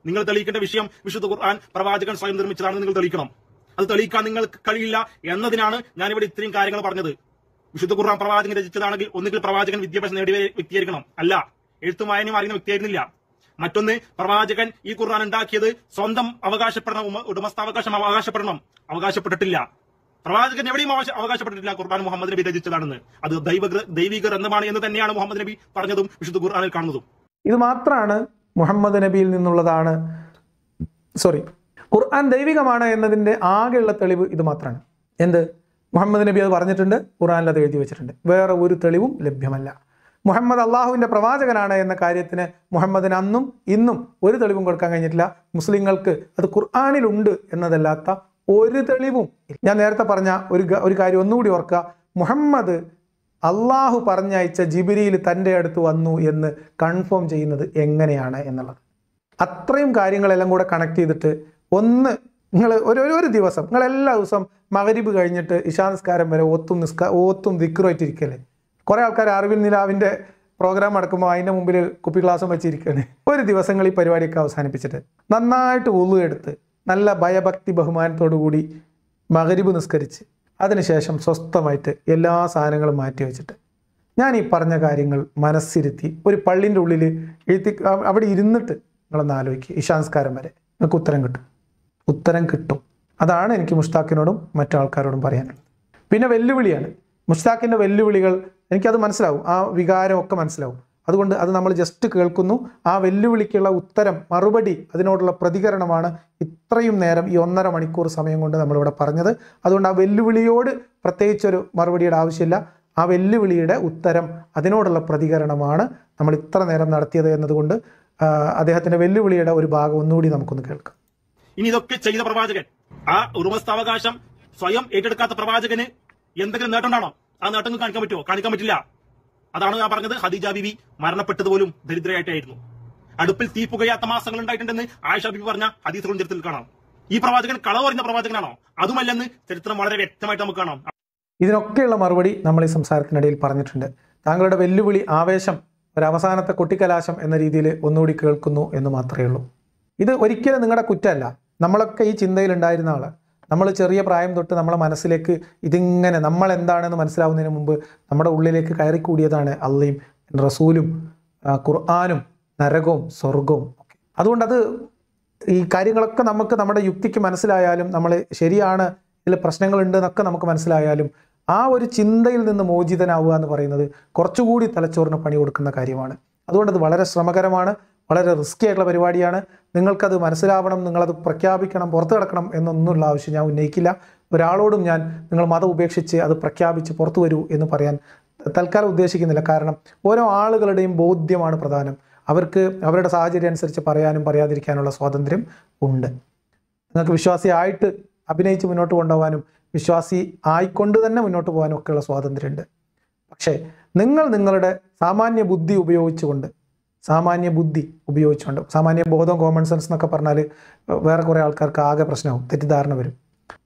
Speaker 1: നിങ്ങൾ തെളിയിക്കേണ്ട വിഷയം വിശുദ്ധ ഖുർആൻ പ്രവാചകൻ സ്വയം നിർമ്മിച്ചതാണ് നിങ്ങൾ തെളിയിക്കണം അത് തെളിയിക്കാൻ നിങ്ങൾക്ക് കഴിയില്ല എന്നതിനാണ് ഞാനിവിടെ ഇത്രയും കാര്യങ്ങൾ പറഞ്ഞത് വിശുദ്ധ ഖുർആൻ പ്രവാചകൻ രചിച്ചതാണെങ്കിൽ ഒന്നുകിൽ പ്രവാചകൻ വിദ്യാഭ്യാസം നേടിയ വ്യക്തിയായിരിക്കണം അല്ല എഴുത്തും വായനയും അറിയുന്ന വ്യക്തിയായിരുന്നില്ല മറ്റൊന്ന് പ്രവാചകൻ ഈ ഖുർആൻ ഉണ്ടാക്കിയത് സ്വന്തം അവകാശപ്പെടണം ഉടമസ്ഥാവകാശം അവകാശപ്പെടണം അവകാശപ്പെട്ടിട്ടില്ല പ്രവാചകൻ എവിടെയും അവകാശപ്പെട്ടിട്ടില്ല ഖുർആൻ മുഹമ്മദ് നബി രചിച്ചതാണെന്ന് അത് ദൈവ ദൈവിക ഗ്രന്ഥമാണ് എന്ന് തന്നെയാണ് മുഹമ്മദ് നബി പറഞ്ഞതും വിശുദ്ധ ഖുർആനിൽ കാണുന്നതും
Speaker 2: ഇത് മാത്രമാണ് മുഹമ്മദ് നബിയിൽ നിന്നുള്ളതാണ് സോറി ഖുർആൻ ദൈവികമാണ് എന്നതിന്റെ ആകെയുള്ള തെളിവ് ഇത് മാത്രമാണ് എന്ത് മുഹമ്മദ് നബി അത് പറഞ്ഞിട്ടുണ്ട് ഖുർആനിൽ അത് എഴുതി വെച്ചിട്ടുണ്ട് വേറെ ഒരു തെളിവും ലഭ്യമല്ല മുഹമ്മദ് അള്ളാഹുവിൻ്റെ പ്രവാചകനാണ് എന്ന കാര്യത്തിന് മുഹമ്മദിന് അന്നും ഇന്നും ഒരു തെളിവും കൊടുക്കാൻ കഴിഞ്ഞിട്ടില്ല മുസ്ലിങ്ങൾക്ക് അത് ഖുർആാനിലുണ്ട് എന്നതല്ലാത്ത ഒരു തെളിവും ഞാൻ നേരത്തെ പറഞ്ഞ ഒരു ഒരു കാര്യം ഒന്നുകൂടി ഓർക്കുക മുഹമ്മദ് അള്ളാഹു പറഞ്ഞയച്ച ജിബിരിയിൽ തൻ്റെ അടുത്ത് വന്നു എന്ന് കൺഫേം ചെയ്യുന്നത് എങ്ങനെയാണ് എന്നുള്ളത് അത്രയും കാര്യങ്ങളെല്ലാം കൂടെ കണക്ട് ചെയ്തിട്ട് ഒന്ന് നിങ്ങൾ ഒരു ഒരു ദിവസം നിങ്ങൾ എല്ലാ ദിവസം മകരിബ് കഴിഞ്ഞിട്ട് ഇഷാ വരെ ഓത്തും നിസ്കാ ഓത്തും ദിക്രോയിട്ടിരിക്കല്ലേ കുറെ ആൾക്കാർ അറിവിൽ നിലാവിന്റെ പ്രോഗ്രാം അടക്കുമ്പോൾ അതിന്റെ മുമ്പിൽ കുപ്പി ഗ്ലാസും വെച്ചിരിക്കുകയാണ് ഒരു ദിവസങ്ങൾ ഈ പരിപാടിയൊക്കെ അവസാനിപ്പിച്ചിട്ട് നന്നായിട്ട് ഉള്ളു എടുത്ത് നല്ല ഭയഭക്തി ബഹുമാനത്തോടു കൂടി മകരിബ് നിസ്കരിച്ച് അതിനുശേഷം സ്വസ്ഥമായിട്ട് എല്ലാ സാധനങ്ങളും മാറ്റി വെച്ചിട്ട് ഞാൻ ഈ പറഞ്ഞ കാര്യങ്ങൾ മനസ്സിരുത്തി ഒരു പള്ളിൻ്റെ ഉള്ളിൽ എഴുത്തി അവിടെ ഇരുന്നിട്ട് നിങ്ങളൊന്ന് ആലോചിക്കുക ഈ വരെ നിങ്ങൾക്ക് ഉത്തരം കിട്ടും ഉത്തരം കിട്ടും അതാണ് എനിക്ക് മുഷ്താക്കിനോടും മറ്റു ആൾക്കാരോടും പറയാനുള്ളത് പിന്നെ വെല്ലുവിളിയാണ് മുഷ്താഖിൻ്റെ വെല്ലുവിളികൾ എനിക്കത് മനസ്സിലാവും ആ വികാരമൊക്കെ മനസ്സിലാവും അതുകൊണ്ട് അത് നമ്മൾ ജസ്റ്റ് കേൾക്കുന്നു ആ വെല്ലുവിളിക്കുള്ള ഉത്തരം മറുപടി അതിനോടുള്ള പ്രതികരണമാണ് ഇത്രയും നേരം ഈ ഒന്നര മണിക്കൂർ സമയം കൊണ്ട് നമ്മളിവിടെ പറഞ്ഞത് അതുകൊണ്ട് ആ വെല്ലുവിളിയോട് പ്രത്യേകിച്ചൊരു മറുപടിയുടെ ആവശ്യമില്ല ആ വെല്ലുവിളിയുടെ ഉത്തരം അതിനോടുള്ള പ്രതികരണമാണ് നമ്മൾ ഇത്ര നേരം നടത്തിയത് എന്നതുകൊണ്ട് അദ്ദേഹത്തിൻ്റെ വെല്ലുവിളിയുടെ ഒരു ഭാഗം ഒന്നുകൂടി നമുക്കൊന്ന് കേൾക്കാം
Speaker 1: ഇനി ഇതൊക്കെ ചെയ്ത പ്രവാചകൻ ആ ഉടമസ്ഥാവകാശം സ്വയം ഏറ്റെടുക്കാത്ത പ്രവാചകന് എന്തെങ്കിലും നേട്ടമുണ്ടാണോ ആ നേട്ടം കാണിക്കാൻ പറ്റുമോ കാണിക്കാൻ പറ്റില്ല അതാണ് ഞാൻ പറഞ്ഞത് ഹദീജ ബിബി മരണപ്പെട്ടത് പോലും ദരിദ്രയായിട്ടായിരുന്നു അടുപ്പിൽ തീ പുകയാത്ത മാസങ്ങൾ ഉണ്ടായിട്ടുണ്ടെന്ന് ആയിഷ ബിബി പറഞ്ഞ ഹദീസുകളും ചരിത്രത്തിൽ കാണാം ഈ പ്രവാചകൻ കളവ് പറഞ്ഞ പ്രവാചകനാണോ അതുമല്ലെന്ന് ചരിത്രം വളരെ വ്യക്തമായിട്ട് നമുക്ക് കാണാം
Speaker 2: ഇതിനൊക്കെയുള്ള മറുപടി നമ്മൾ ഈ സംസാരത്തിനിടയിൽ പറഞ്ഞിട്ടുണ്ട് താങ്കളുടെ വെല്ലുവിളി ആവേശം ഒരു അവസാനത്തെ കൊട്ടിക്കലാശം എന്ന രീതിയിൽ ഒന്നുകൂടി കേൾക്കുന്നു എന്ന് മാത്രമേ ഉള്ളൂ ഇത് ഒരിക്കലും നിങ്ങളുടെ കുറ്റമല്ല നമ്മളൊക്കെ ഈ ചിന്തയിൽ ഉണ്ടായിരുന്ന ആളാണ് നമ്മൾ ചെറിയ പ്രായം തൊട്ട് നമ്മളെ മനസ്സിലേക്ക് ഇതിങ്ങനെ നമ്മൾ എന്താണെന്ന് മനസ്സിലാവുന്നതിന് മുമ്പ് നമ്മുടെ ഉള്ളിലേക്ക് കയറിക്കൂടിയതാണ് അള്ളയും റസൂലും ഖുർആാനും നരകവും സ്വർഗവും ഒക്കെ അതുകൊണ്ട് അത് ഈ കാര്യങ്ങളൊക്കെ നമുക്ക് നമ്മുടെ യുക്തിക്ക് മനസ്സിലായാലും നമ്മൾ ശരിയാണ് ഇതിൽ പ്രശ്നങ്ങളുണ്ട് എന്നൊക്കെ നമുക്ക് മനസ്സിലായാലും ആ ഒരു ചിന്തയിൽ നിന്ന് മോചിതനാവുക എന്ന് പറയുന്നത് കുറച്ചുകൂടി തലച്ചോറിന് പണി കൊടുക്കുന്ന കാര്യമാണ് അതുകൊണ്ട് അത് വളരെ ശ്രമകരമാണ് വളരെ റിസ്ക് ആയിട്ടുള്ള പരിപാടിയാണ് നിങ്ങൾക്കത് മനസ്സിലാവണം നിങ്ങളത് പ്രഖ്യാപിക്കണം പുറത്തു കിടക്കണം എന്നൊന്നുള്ള ആവശ്യം ഞാൻ ഉന്നയിക്കില്ല ഒരാളോടും ഞാൻ നിങ്ങൾ മതം ഉപേക്ഷിച്ച് അത് പ്രഖ്യാപിച്ച് പുറത്തു വരൂ എന്ന് പറയാൻ തൽക്കാലം ഉദ്ദേശിക്കുന്നില്ല കാരണം ഓരോ ആളുകളുടെയും ബോധ്യമാണ് പ്രധാനം അവർക്ക് അവരുടെ സാഹചര്യം അനുസരിച്ച് പറയാനും പറയാതിരിക്കാനുള്ള സ്വാതന്ത്ര്യം ഉണ്ട് നിങ്ങൾക്ക് വിശ്വാസിയായിട്ട് അഭിനയിച്ച് മുന്നോട്ട് കൊണ്ടുപോകാനും വിശ്വാസി ആയിക്കൊണ്ട് തന്നെ മുന്നോട്ട് പോകാനും ഒക്കെയുള്ള സ്വാതന്ത്ര്യമുണ്ട് പക്ഷേ നിങ്ങൾ നിങ്ങളുടെ സാമാന്യ ബുദ്ധി ഉപയോഗിച്ചുകൊണ്ട് സാമാന്യ ബുദ്ധി ഉപയോഗിച്ചുകൊണ്ട് സാമാന്യ ബോധം കോമൺ സെൻസ് എന്നൊക്കെ പറഞ്ഞാൽ വേറെ കുറേ ആൾക്കാർക്ക് ആകെ പ്രശ്നവും തെറ്റിദ്ധാരണ വരും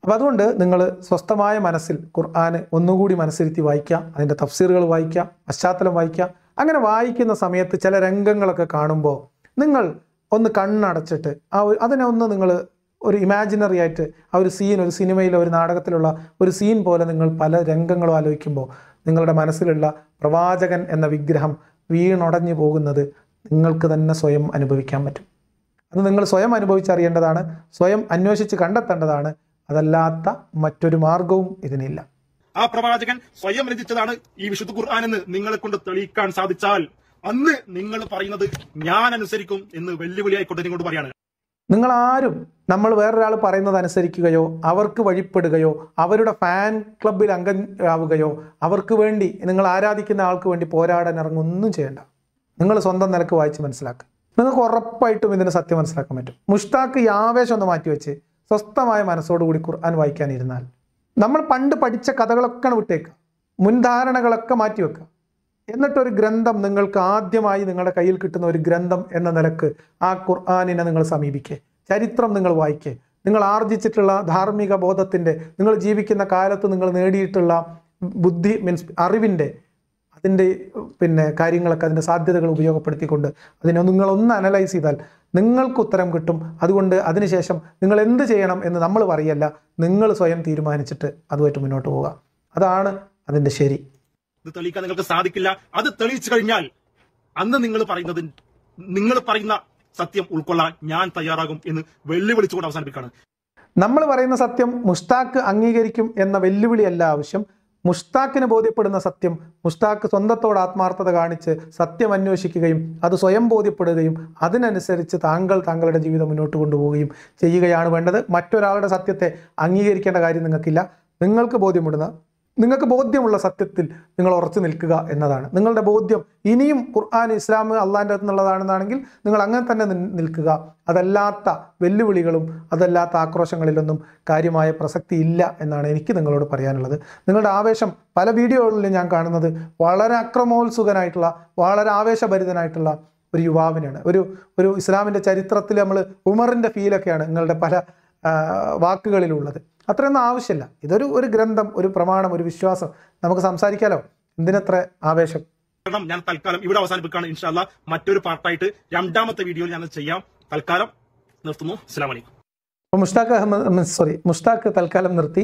Speaker 2: അപ്പോൾ അതുകൊണ്ട് നിങ്ങൾ സ്വസ്ഥമായ മനസ്സിൽ ഖുർആാന് ഒന്നുകൂടി മനസ്സിരുത്തി വായിക്കുക അതിൻ്റെ തഫ്സീറുകൾ വായിക്കുക പശ്ചാത്തലം വായിക്കുക അങ്ങനെ വായിക്കുന്ന സമയത്ത് ചില രംഗങ്ങളൊക്കെ കാണുമ്പോൾ നിങ്ങൾ ഒന്ന് കണ്ണടച്ചിട്ട് ആ അതിനെ ഒന്ന് നിങ്ങൾ ഒരു ഇമാജിനറി ആയിട്ട് ആ ഒരു സീൻ ഒരു സിനിമയിലോ ഒരു നാടകത്തിലുള്ള ഒരു സീൻ പോലെ നിങ്ങൾ പല രംഗങ്ങളും ആലോചിക്കുമ്പോൾ നിങ്ങളുടെ മനസ്സിലുള്ള പ്രവാചകൻ എന്ന വിഗ്രഹം വീണുടഞ്ഞു പോകുന്നത് നിങ്ങൾക്ക് തന്നെ സ്വയം അനുഭവിക്കാൻ പറ്റും അത് നിങ്ങൾ സ്വയം അനുഭവിച്ചറിയേണ്ടതാണ് സ്വയം അന്വേഷിച്ച് കണ്ടെത്തേണ്ടതാണ് അതല്ലാത്ത മറ്റൊരു മാർഗവും ഇതിനില്ല
Speaker 1: ആ പ്രവാചകൻ സ്വയം രചിച്ചതാണ് ഈ വിശുദ്ധ ഖുർആൻ എന്ന് നിങ്ങളെ കൊണ്ട് തെളിയിക്കാൻ സാധിച്ചാൽ അന്ന് നിങ്ങൾ പറയുന്നത് ഞാൻ അനുസരിക്കും എന്ന് വെല്ലുവിളിയായിക്കൊണ്ട് നിങ്ങളോട് പറയാണ്
Speaker 2: നിങ്ങൾ ആരും നമ്മൾ വേറൊരാൾ പറയുന്നത് അനുസരിക്കുകയോ അവർക്ക് വഴിപ്പെടുകയോ അവരുടെ ഫാൻ ക്ലബിൽ അംഗം ആവുകയോ അവർക്ക് വേണ്ടി നിങ്ങൾ ആരാധിക്കുന്ന ആൾക്ക് വേണ്ടി പോരാടാൻ ഇറങ്ങൊന്നും ചെയ്യേണ്ട നിങ്ങൾ സ്വന്തം നിലക്ക് വായിച്ച് മനസ്സിലാക്കുക നിങ്ങൾക്ക് ഉറപ്പായിട്ടും ഇതിന് സത്യം മനസ്സിലാക്കാൻ പറ്റും മുഷ്താക്ക് ഈ ആവേശം ഒന്ന് മാറ്റിവെച്ച് സ്വസ്ഥമായ മനസ്സോടുകൂടി ഖുർആൻ വായിക്കാനിരുന്നാൽ നമ്മൾ പണ്ട് പഠിച്ച കഥകളൊക്കെ വിട്ടേക്കുക മുൻധാരണകളൊക്കെ മാറ്റിവെക്കുക എന്നിട്ടൊരു ഗ്രന്ഥം നിങ്ങൾക്ക് ആദ്യമായി നിങ്ങളുടെ കയ്യിൽ കിട്ടുന്ന ഒരു ഗ്രന്ഥം എന്ന നിലക്ക് ആ ഖുർആാനിനെ നിങ്ങൾ സമീപിക്കുക ചരിത്രം നിങ്ങൾ വായിക്കുക നിങ്ങൾ ആർജിച്ചിട്ടുള്ള ധാർമ്മിക ബോധത്തിൻ്റെ നിങ്ങൾ ജീവിക്കുന്ന കാലത്ത് നിങ്ങൾ നേടിയിട്ടുള്ള ബുദ്ധി മീൻസ് അറിവിൻ്റെ അതിൻ്റെ പിന്നെ കാര്യങ്ങളൊക്കെ അതിൻ്റെ സാധ്യതകൾ ഉപയോഗപ്പെടുത്തിക്കൊണ്ട് അതിനെ നിങ്ങളൊന്ന് അനലൈസ് ചെയ്താൽ നിങ്ങൾക്ക് ഉത്തരം കിട്ടും അതുകൊണ്ട് അതിനുശേഷം നിങ്ങൾ എന്ത് ചെയ്യണം എന്ന് നമ്മൾ പറയല്ല നിങ്ങൾ സ്വയം തീരുമാനിച്ചിട്ട് അതുമായിട്ട് മുന്നോട്ട് പോവുക അതാണ് അതിൻ്റെ ശരി
Speaker 1: ഇത് തെളിയിക്കാൻ നിങ്ങൾക്ക് സാധിക്കില്ല അത് തെളിയിച്ചു കഴിഞ്ഞാൽ അന്ന് നിങ്ങൾ പറയുന്നത് നിങ്ങൾ പറയുന്ന സത്യം ഉൾക്കൊള്ളാൻ ഞാൻ തയ്യാറാകും എന്ന് വെല്ലുവിളിച്ചുകൊണ്ട് അവസാനിപ്പിക്കുകയാണ്
Speaker 2: നമ്മൾ പറയുന്ന സത്യം മുഷ്താഖ് അംഗീകരിക്കും എന്ന വെല്ലുവിളിയല്ല ആവശ്യം മുഷ്താഖിന് ബോധ്യപ്പെടുന്ന സത്യം മുഷ്താഖ് സ്വന്തത്തോട് ആത്മാർത്ഥത കാണിച്ച് സത്യം അന്വേഷിക്കുകയും അത് സ്വയം ബോധ്യപ്പെടുകയും അതിനനുസരിച്ച് താങ്കൾ താങ്കളുടെ ജീവിതം മുന്നോട്ട് കൊണ്ടുപോവുകയും ചെയ്യുകയാണ് വേണ്ടത് മറ്റൊരാളുടെ സത്യത്തെ അംഗീകരിക്കേണ്ട കാര്യം നിങ്ങൾക്കില്ല നിങ്ങൾക്ക് ബോധ്യമിടുന്ന നിങ്ങൾക്ക് ബോധ്യമുള്ള സത്യത്തിൽ നിങ്ങൾ ഉറച്ചു നിൽക്കുക എന്നതാണ് നിങ്ങളുടെ ബോധ്യം ഇനിയും ഖുർആൻ ഇസ്ലാം അള്ളാൻ്റെ എന്നുള്ളതാണെന്നാണെങ്കിൽ നിങ്ങൾ അങ്ങനെ തന്നെ നിൽക്കുക അതല്ലാത്ത വെല്ലുവിളികളും അതല്ലാത്ത ആക്രോശങ്ങളിലൊന്നും കാര്യമായ പ്രസക്തി ഇല്ല എന്നാണ് എനിക്ക് നിങ്ങളോട് പറയാനുള്ളത് നിങ്ങളുടെ ആവേശം പല വീഡിയോകളിലും ഞാൻ കാണുന്നത് വളരെ അക്രമോത്സുകനായിട്ടുള്ള വളരെ ആവേശഭരിതനായിട്ടുള്ള ഒരു യുവാവിനാണ് ഒരു ഒരു ഇസ്ലാമിൻ്റെ ചരിത്രത്തിൽ നമ്മൾ ഉമറിൻ്റെ ഫീലൊക്കെയാണ് നിങ്ങളുടെ പല വാക്കുകളിലുള്ളത് അത്രയൊന്നും ആവശ്യമില്ല ഇതൊരു ഒരു ഗ്രന്ഥം ഒരു പ്രമാണം ഒരു വിശ്വാസം നമുക്ക് സംസാരിക്കാലോ എന്തിനത്ര ആവേശം
Speaker 1: ഞാൻ തൽക്കാലം ഇവിടെ അവസാനിപ്പിക്കുകയാണ് ഇൻഷാല്ല മറ്റൊരു പാർട്ടായിട്ട് രണ്ടാമത്തെ വീഡിയോയിൽ ഞാൻ ചെയ്യാം തൽക്കാലം നിർത്തുന്നു അസ്സലാമലൈക്കും
Speaker 2: മുഷ്താഖ് അഹമ്മദ് സോറി മുഷ്താഖ് തൽക്കാലം നിർത്തി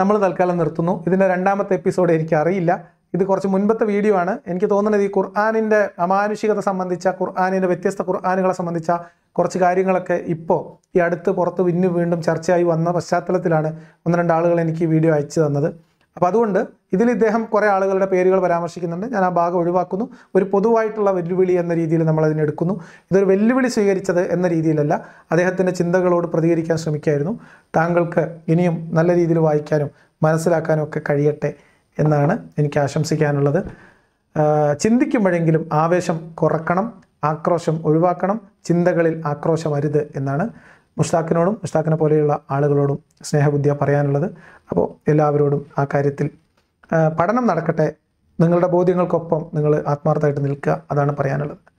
Speaker 2: നമ്മൾ തൽക്കാലം നിർത്തുന്നു ഇതിന്റെ രണ്ടാമത്തെ എപ്പിസോഡ് എനിക്ക് അറിയില്ല ഇത് കുറച്ച് മുൻപത്തെ വീഡിയോ ആണ് എനിക്ക് തോന്നുന്നത് ഈ ഖുർആാനിൻ്റെ അമാനുഷികത സംബന്ധിച്ച ഖുർആാനിൻ്റെ വ്യത്യസ്ത ഖുർആാനുകളെ സംബന്ധിച്ച കുറച്ച് കാര്യങ്ങളൊക്കെ ഇപ്പോൾ ഈ അടുത്ത് പുറത്ത് വീണ്ടും വീണ്ടും ചർച്ചയായി വന്ന പശ്ചാത്തലത്തിലാണ് ഒന്ന് രണ്ട് ആളുകൾ എനിക്ക് ഈ വീഡിയോ അയച്ചു തന്നത് അപ്പോൾ അതുകൊണ്ട് ഇതിൽ ഇദ്ദേഹം കുറേ ആളുകളുടെ പേരുകൾ പരാമർശിക്കുന്നുണ്ട് ഞാൻ ആ ഭാഗം ഒഴിവാക്കുന്നു ഒരു പൊതുവായിട്ടുള്ള വെല്ലുവിളി എന്ന രീതിയിൽ നമ്മൾ അതിനെടുക്കുന്നു ഇതൊരു വെല്ലുവിളി സ്വീകരിച്ചത് എന്ന രീതിയിലല്ല അദ്ദേഹത്തിൻ്റെ ചിന്തകളോട് പ്രതികരിക്കാൻ ശ്രമിക്കായിരുന്നു താങ്കൾക്ക് ഇനിയും നല്ല രീതിയിൽ വായിക്കാനും മനസ്സിലാക്കാനും ഒക്കെ കഴിയട്ടെ എന്നാണ് എനിക്ക് ആശംസിക്കാനുള്ളത് ചിന്തിക്കുമ്പോഴെങ്കിലും ആവേശം കുറക്കണം ആക്രോശം ഒഴിവാക്കണം ചിന്തകളിൽ ആക്രോശം അരുത് എന്നാണ് മുഷ്താഖിനോടും മുഷ്താഖിനെ പോലെയുള്ള ആളുകളോടും സ്നേഹബുദ്ധിയ പറയാനുള്ളത് അപ്പോൾ എല്ലാവരോടും ആ കാര്യത്തിൽ പഠനം നടക്കട്ടെ നിങ്ങളുടെ ബോധ്യങ്ങൾക്കൊപ്പം നിങ്ങൾ ആത്മാർത്ഥമായിട്ട് നിൽക്കുക അതാണ് പറയാനുള്ളത്